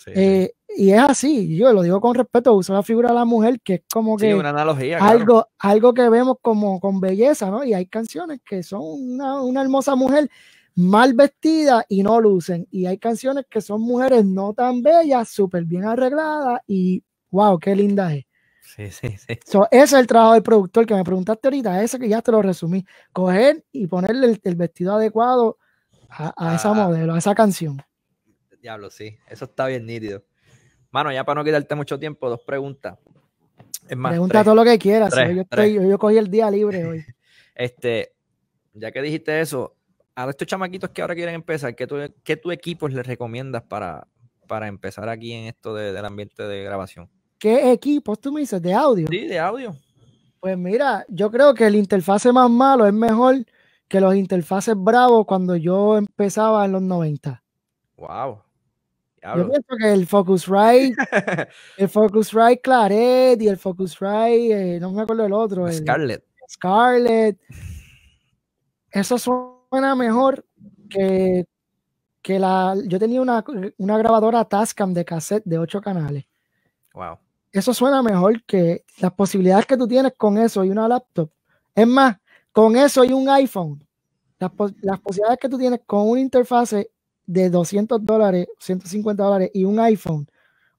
Eh, y es así, yo lo digo con respeto, uso la figura de la mujer que es como que una analogía, algo, algo que vemos como con belleza, ¿no? Y hay canciones que son una, una hermosa mujer mal vestida y no lucen. Y hay canciones que son mujeres no tan bellas, súper bien arregladas y wow, qué linda es. Sí, sí, sí. ese es el trabajo del productor que me preguntaste ahorita, ese que ya te lo resumí. Coger y ponerle el, vestido adecuado a, ah. esa modelo, a esa canción. Diablo, sí, eso está bien nítido. Mano, ya para no quitarte mucho tiempo, dos preguntas. Pregunta todo lo que quieras. yo, yo cogí el día libre hoy. Este, ya que dijiste eso, a estos chamaquitos que ahora quieren empezar, ¿qué qué tu equipos les recomiendas para, para empezar aquí en esto del ambiente de grabación? ¿Qué equipos tú me dices? ¿De audio? Sí, de audio. Pues mira, yo creo que el interfase más malo es mejor que los interfaces bravos cuando yo empezaba en los 90. Wow. Yo pienso que el Focusrite, el Focusrite Claret y el Focusrite, eh, no me acuerdo el otro. Scarlett. Scarlett. Esos son suena mejor que, que la. Yo tenía una, grabadora Tascam de cassette de ocho canales. Wow. Eso suena mejor que las posibilidades que tú tienes con eso y una laptop. Es más, con eso y un iPhone, las, posibilidades que tú tienes con una interfase de 200 dólares, 150 dólares y un iPhone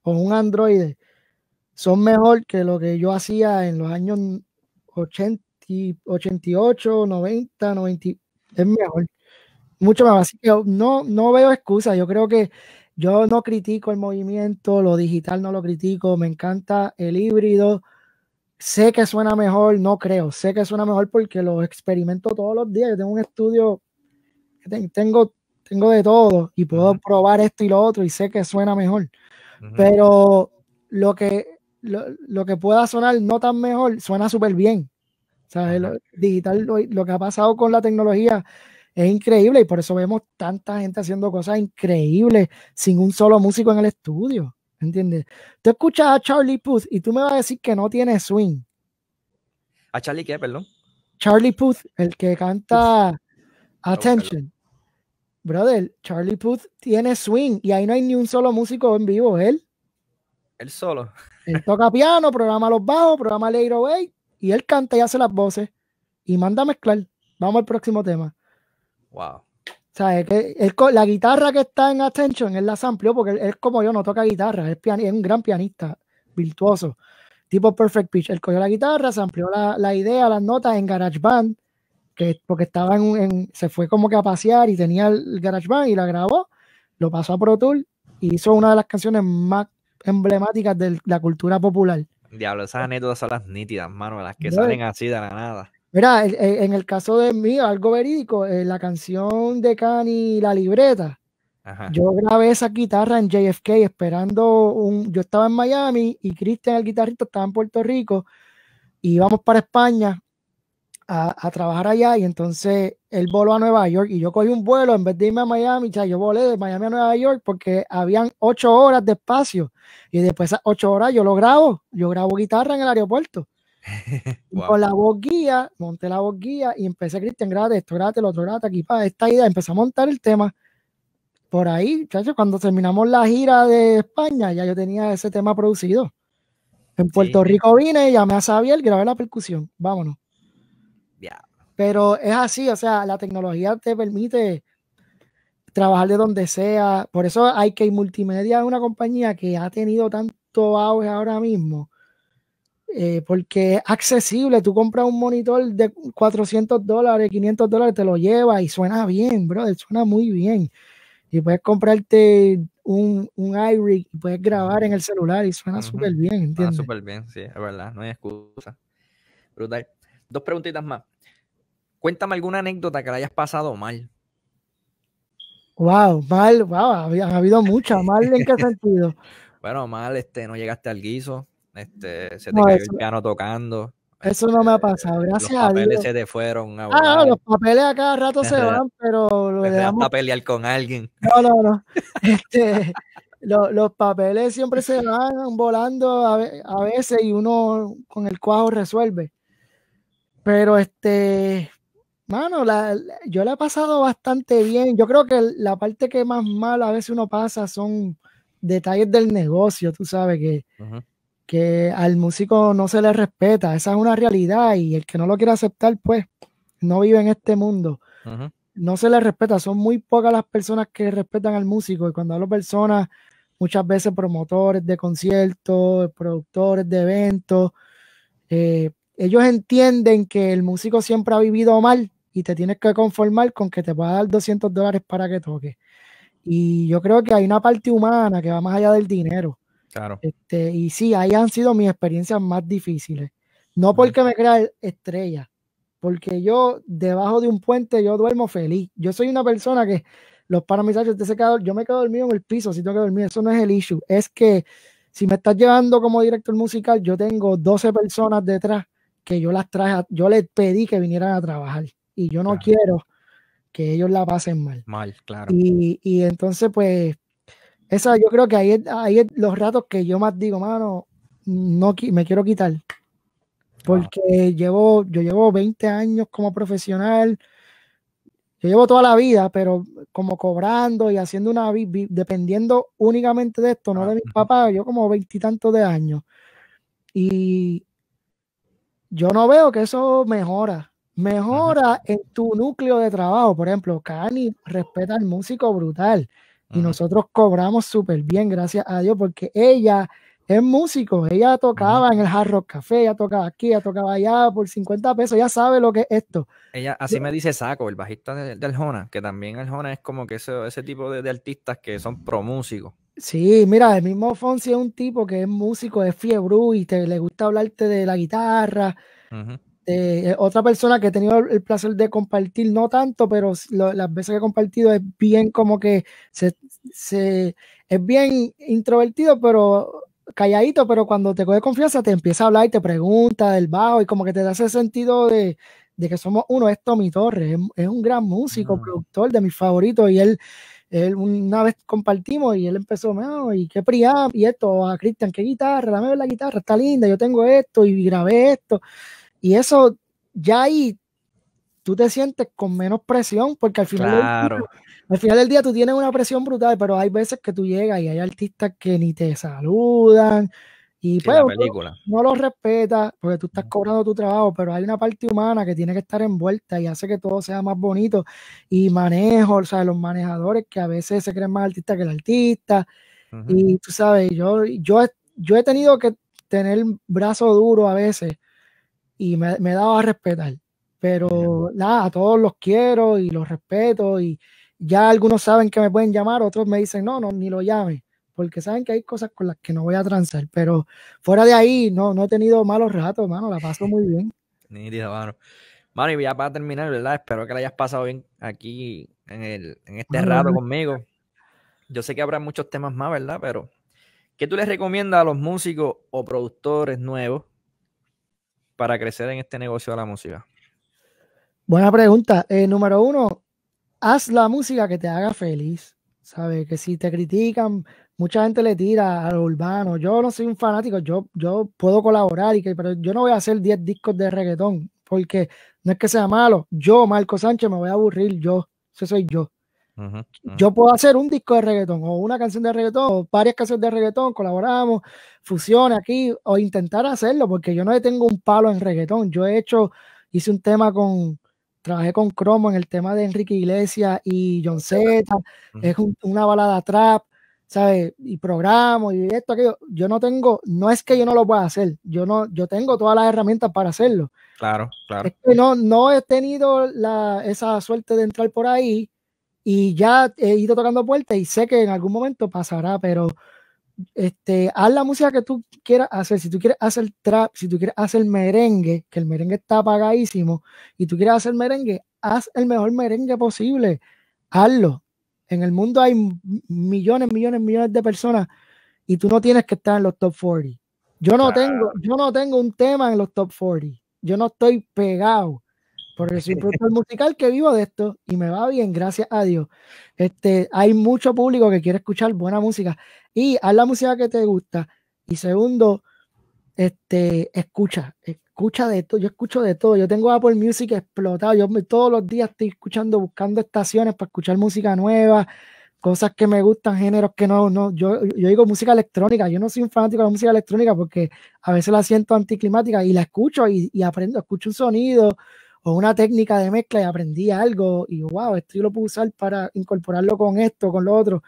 o un Android son mejor que lo que yo hacía en los años 80, 88, 90, 90, es mejor. Mucho más. no, no veo excusa. Yo creo que yo no critico el movimiento, lo digital no lo critico. Me encanta el híbrido. Sé que suena mejor, no creo. Sé que suena mejor porque lo experimento todos los días. Yo tengo un estudio, tengo, tengo de todo y puedo probar esto y lo otro y sé que suena mejor. Pero lo que, lo, lo que pueda sonar no tan mejor, suena súper bien. Lo, digital, lo, que ha pasado con la tecnología es increíble y por eso vemos tanta gente haciendo cosas increíbles sin un solo músico en el estudio. ¿Entiendes? Tú escuchas a Charlie Puth y tú me vas a decir que no tiene swing. ¿A Charlie qué, perdón? Charlie Puth, el que canta Attention. Brother, Charlie Puth tiene swing y ahí no hay ni un solo músico en vivo, él. Él solo. Él toca piano, programa los bajos, programa el 808, y él canta y hace las voces y manda a mezclar. Vamos al próximo tema. Wow. Que la guitarra que está en Attention, él la amplió porque él, como yo no toca guitarra, es, es un gran pianista, virtuoso, tipo Perfect Pitch. Él cogió la guitarra, se amplió la, idea, las notas en GarageBand, que, porque estaba en, se fue como que a pasear y tenía el GarageBand y la grabó, lo pasó a Pro Tool y hizo una de las canciones más emblemáticas de la cultura popular. Diablo, esas ah. anécdotas son las nítidas, mano, las que salen así de la nada. Mira, e, e, en el caso de mí, algo verídico, eh, la canción de y La Libreta, yo grabé esa guitarra en JFK esperando un... Yo estaba en Miami y Cristian, el guitarrista, estaba en Puerto Rico y íbamos para España a, trabajar allá y entonces él voló a Nueva York y yo cogí un vuelo en vez de irme a Miami, ya, yo volé de Miami a Nueva York porque habían ocho horas de espacio y después esas ocho horas yo lo grabo, yo grabo guitarra en el aeropuerto. Con la voz guía, monté la voz guía y empecé, Cristian, grate esto, grate lo otro, grate aquí, para esta idea, empecé a montar el tema. Por ahí, chacho, cuando terminamos la gira de España, ya yo tenía ese tema producido. En Puerto Rico vine, llamé a Xavier, grabé la percusión, vámonos. Pero es así, o sea, la tecnología te permite trabajar de donde sea. Por eso hay que multimedia es una compañía que ha tenido tanto auge ahora mismo. Eh, porque es accesible, tú compras un monitor de 400 dólares, 500 dólares, te lo llevas y suena bien, bro. suena muy bien. Y puedes comprarte un, un iRig y puedes grabar en el celular y suena súper bien, ¿entiendes? Suena súper bien, sí, es verdad, no hay excusa. Brutal. Dos preguntitas más. Cuéntame alguna anécdota que la hayas pasado mal. Wow, mal, wow, ha, habido mucha ¿Mal en qué sentido? bueno, mal, este, no llegaste al guiso, este, se te cayó el piano tocando. Eso no me ha pasado, este, gracias a Dios. Los papeles se te fueron. ah, los papeles a cada rato se van, pero lo a pelear con alguien. No, no, no. Este, los papeles siempre se van volando a veces y uno con el cuajo resuelve. Pero este, mano, yo le he pasado bastante bien. Yo creo que la parte que más mal a veces uno pasa son detalles del negocio, tú sabes que, que al músico no se le respeta, esa es una realidad y el que no lo quiere aceptar, pues no vive en este mundo. No se le respeta, son muy pocas las personas que respetan al músico y cuando hablo personas, muchas veces promotores de conciertos, productores de eventos, eh, ellos entienden que el músico siempre ha vivido mal y te tienes que conformar con que te pueda dar 200 dólares para que toques. Y yo creo que hay una parte humana que va más allá del dinero. Claro. Este, y sí, ahí han sido mis experiencias más difíciles. No porque me crea estrella, porque yo debajo de un puente yo duermo feliz. Yo soy una persona que los paramisarios de ese yo me quedo dormido en el piso si tengo que dormir. Eso no es el issue. Es que si me estás llevando como director musical, yo tengo 12 personas detrás que yo las traje, yo les pedí que vinieran a trabajar y yo no quiero que ellos la pasen mal. Mal, claro. Y, entonces, pues, esa yo creo que ahí es, los ratos que yo más digo, mano, no me quiero quitar. Porque llevo, yo llevo 20 años como profesional, yo llevo toda la vida, pero como cobrando y haciendo una vida, dependiendo únicamente de esto, no de ah, mi papá, yo como veintitantos de años. Y, yo no veo que eso mejora. Mejora en tu núcleo de trabajo. Por ejemplo, Cani respeta al músico brutal. Y nosotros cobramos súper bien, gracias a Dios, porque ella es músico. Ella tocaba en el Hard Rock Café, ella tocaba aquí, ella tocaba allá por 50 pesos, ella sabe lo que es esto. Ella, así me dice Saco, el bajista del, Jona, que también el Jona es como que ese, ese tipo de, de, artistas que son pro músicos. Sí, mira, el mismo Fonsi es un tipo que es músico, es fiebre y te, le gusta hablarte de la guitarra. de, eh, otra persona que he tenido el placer de compartir, no tanto, pero las veces que he compartido es bien como que se, es bien introvertido, pero calladito, pero cuando te coge confianza te empieza a hablar y te pregunta del bajo y como que te da ese sentido de, que somos uno. Es Tommy Torres, es, un gran músico, productor de mis favoritos y él él, una vez compartimos y él empezó, y qué priam, y esto, a ah, Cristian, qué guitarra, dame la guitarra, está linda, yo tengo esto y grabé esto. Y eso, ya ahí tú te sientes con menos presión, porque al final, al final del día tú tienes una presión brutal, pero hay veces que tú llegas y hay artistas que ni te saludan, y pues, no lo respeta porque tú estás cobrando tu trabajo, pero hay una parte humana que tiene que estar envuelta y hace que todo sea más bonito. Y manejo, o sea, los manejadores que a veces se creen más artistas que el artista. Y tú sabes, yo, yo, he tenido que tener brazo duro a veces y me, me he dado a respetar. Pero nada, a todos los quiero y los respeto. Y ya algunos saben que me pueden llamar, otros me dicen, no, no, ni lo llamen porque saben que hay cosas con las que no voy a transar, pero fuera de ahí, no, no he tenido malos ratos, mano, la paso muy bien. Ni mano. Mano, y ya para terminar, ¿verdad? Espero que la hayas pasado bien aquí en, el, este rato conmigo. Yo sé que habrá muchos temas más, ¿verdad? Pero, ¿qué tú les recomiendas a los músicos o productores nuevos para crecer en este negocio de la música? Buena pregunta. Eh, número uno, haz la música que te haga feliz. ¿sabes? Que si te critican, mucha gente le tira a los urbanos. Yo no soy un fanático, yo, yo puedo colaborar, y pero yo no voy a hacer 10 discos de reggaetón, porque no es que sea malo. Yo, Marco Sánchez, me voy a aburrir, yo, eso soy yo. Yo puedo hacer un disco de reggaetón o una canción de reggaetón o varias canciones de reggaetón, colaboramos, fusiones aquí o intentar hacerlo porque yo no tengo un palo en reggaetón. Yo he hecho, hice un tema con, Trabajé con Cromo en el tema de Enrique Iglesias y John Z. Es una balada trap, ¿sabes? Y programo y esto, aquello. Yo no tengo, no es que yo no lo pueda hacer. Yo no, yo tengo todas las herramientas para hacerlo. Claro, claro. no, no he tenido esa suerte de entrar por ahí y ya he ido tocando puertas y sé que en algún momento pasará, pero este, haz la música que tú quieras hacer. Si tú quieres hacer trap, si tú quieres hacer merengue, que el merengue está apagadísimo, y tú quieres hacer merengue, haz el mejor merengue posible. Hazlo. En el mundo hay millones, millones, millones de personas y tú no tienes que estar en los top 40. Yo no, tengo, yo no tengo un tema en los top 40. Yo no estoy pegado porque soy productor musical que vivo de esto y me va bien, gracias a Dios. Este, hay mucho público que quiere escuchar buena música y haz la música que te gusta. Y segundo, este, escucha, escucha de todo, yo escucho de todo, yo tengo Apple Music explotado, yo todos los días estoy escuchando, buscando estaciones para escuchar música nueva, cosas que me gustan, géneros que no, no, yo, yo digo música electrónica, yo no soy un fanático de la música electrónica porque a veces la siento anticlimática y la escucho y aprendo, escucho un sonido, o una técnica de mezcla y aprendí algo y wow, esto yo lo puedo usar para incorporarlo con esto, con lo otro.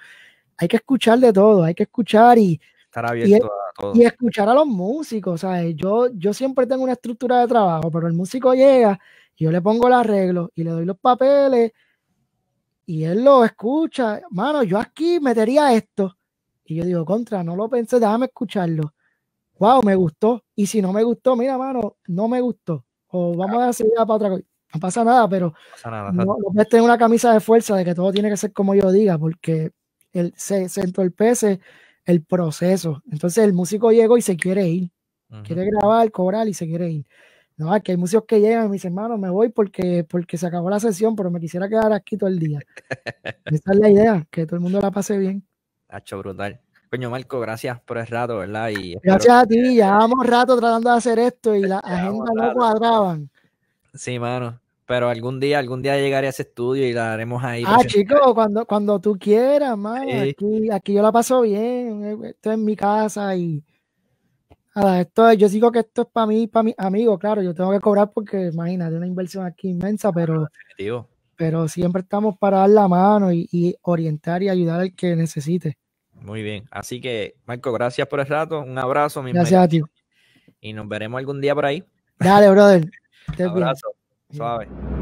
Hay que escuchar de todo, hay que escuchar y, Estar abierto a todo. y escuchar a los músicos, ¿sabes? Yo, yo siempre tengo una estructura de trabajo, pero el músico llega, yo le pongo el arreglo y le doy los papeles y él lo escucha, mano, yo aquí metería esto. Y yo digo, contra, no lo pensé, déjame escucharlo. Wow, me gustó. Y si no me gustó, mira, mano, no me gustó. O vamos a hacer para otra cosa. No pasa nada, pero no, meten una camisa de fuerza de que todo tiene que ser como yo diga, porque el, se, entorpece el proceso. Entonces el músico llegó y se quiere ir. Quiere grabar, cobrar y se quiere ir. No, es que hay músicos que llegan y me dicen, hermano, me voy porque, porque se acabó la sesión, pero me quisiera quedar aquí todo el día. Esa es la idea, que todo el mundo la pase bien. Hacho brutal. Coño, Marco, gracias por el rato, ¿verdad? gracias a ti, Llevamos rato tratando de hacer esto y la agenda no cuadraban. Sí, mano. Pero algún día, algún día llegaré a ese estudio y la haremos ahí. Ah, chico, cuando, cuando tú quieras, mano. Aquí, aquí yo la paso bien. Eh, esto es mi casa y. esto yo digo que esto es para mí, para mi amigo, claro, yo tengo que cobrar porque imagínate, una inversión aquí inmensa, ah, pero, pero siempre estamos para dar la mano y orientar y ayudar al que necesite. Muy bien. Así que, Marco, gracias por el rato. Un abrazo. Mi gracias a ti. Y nos veremos algún día por ahí. Dale, brother. un abrazo.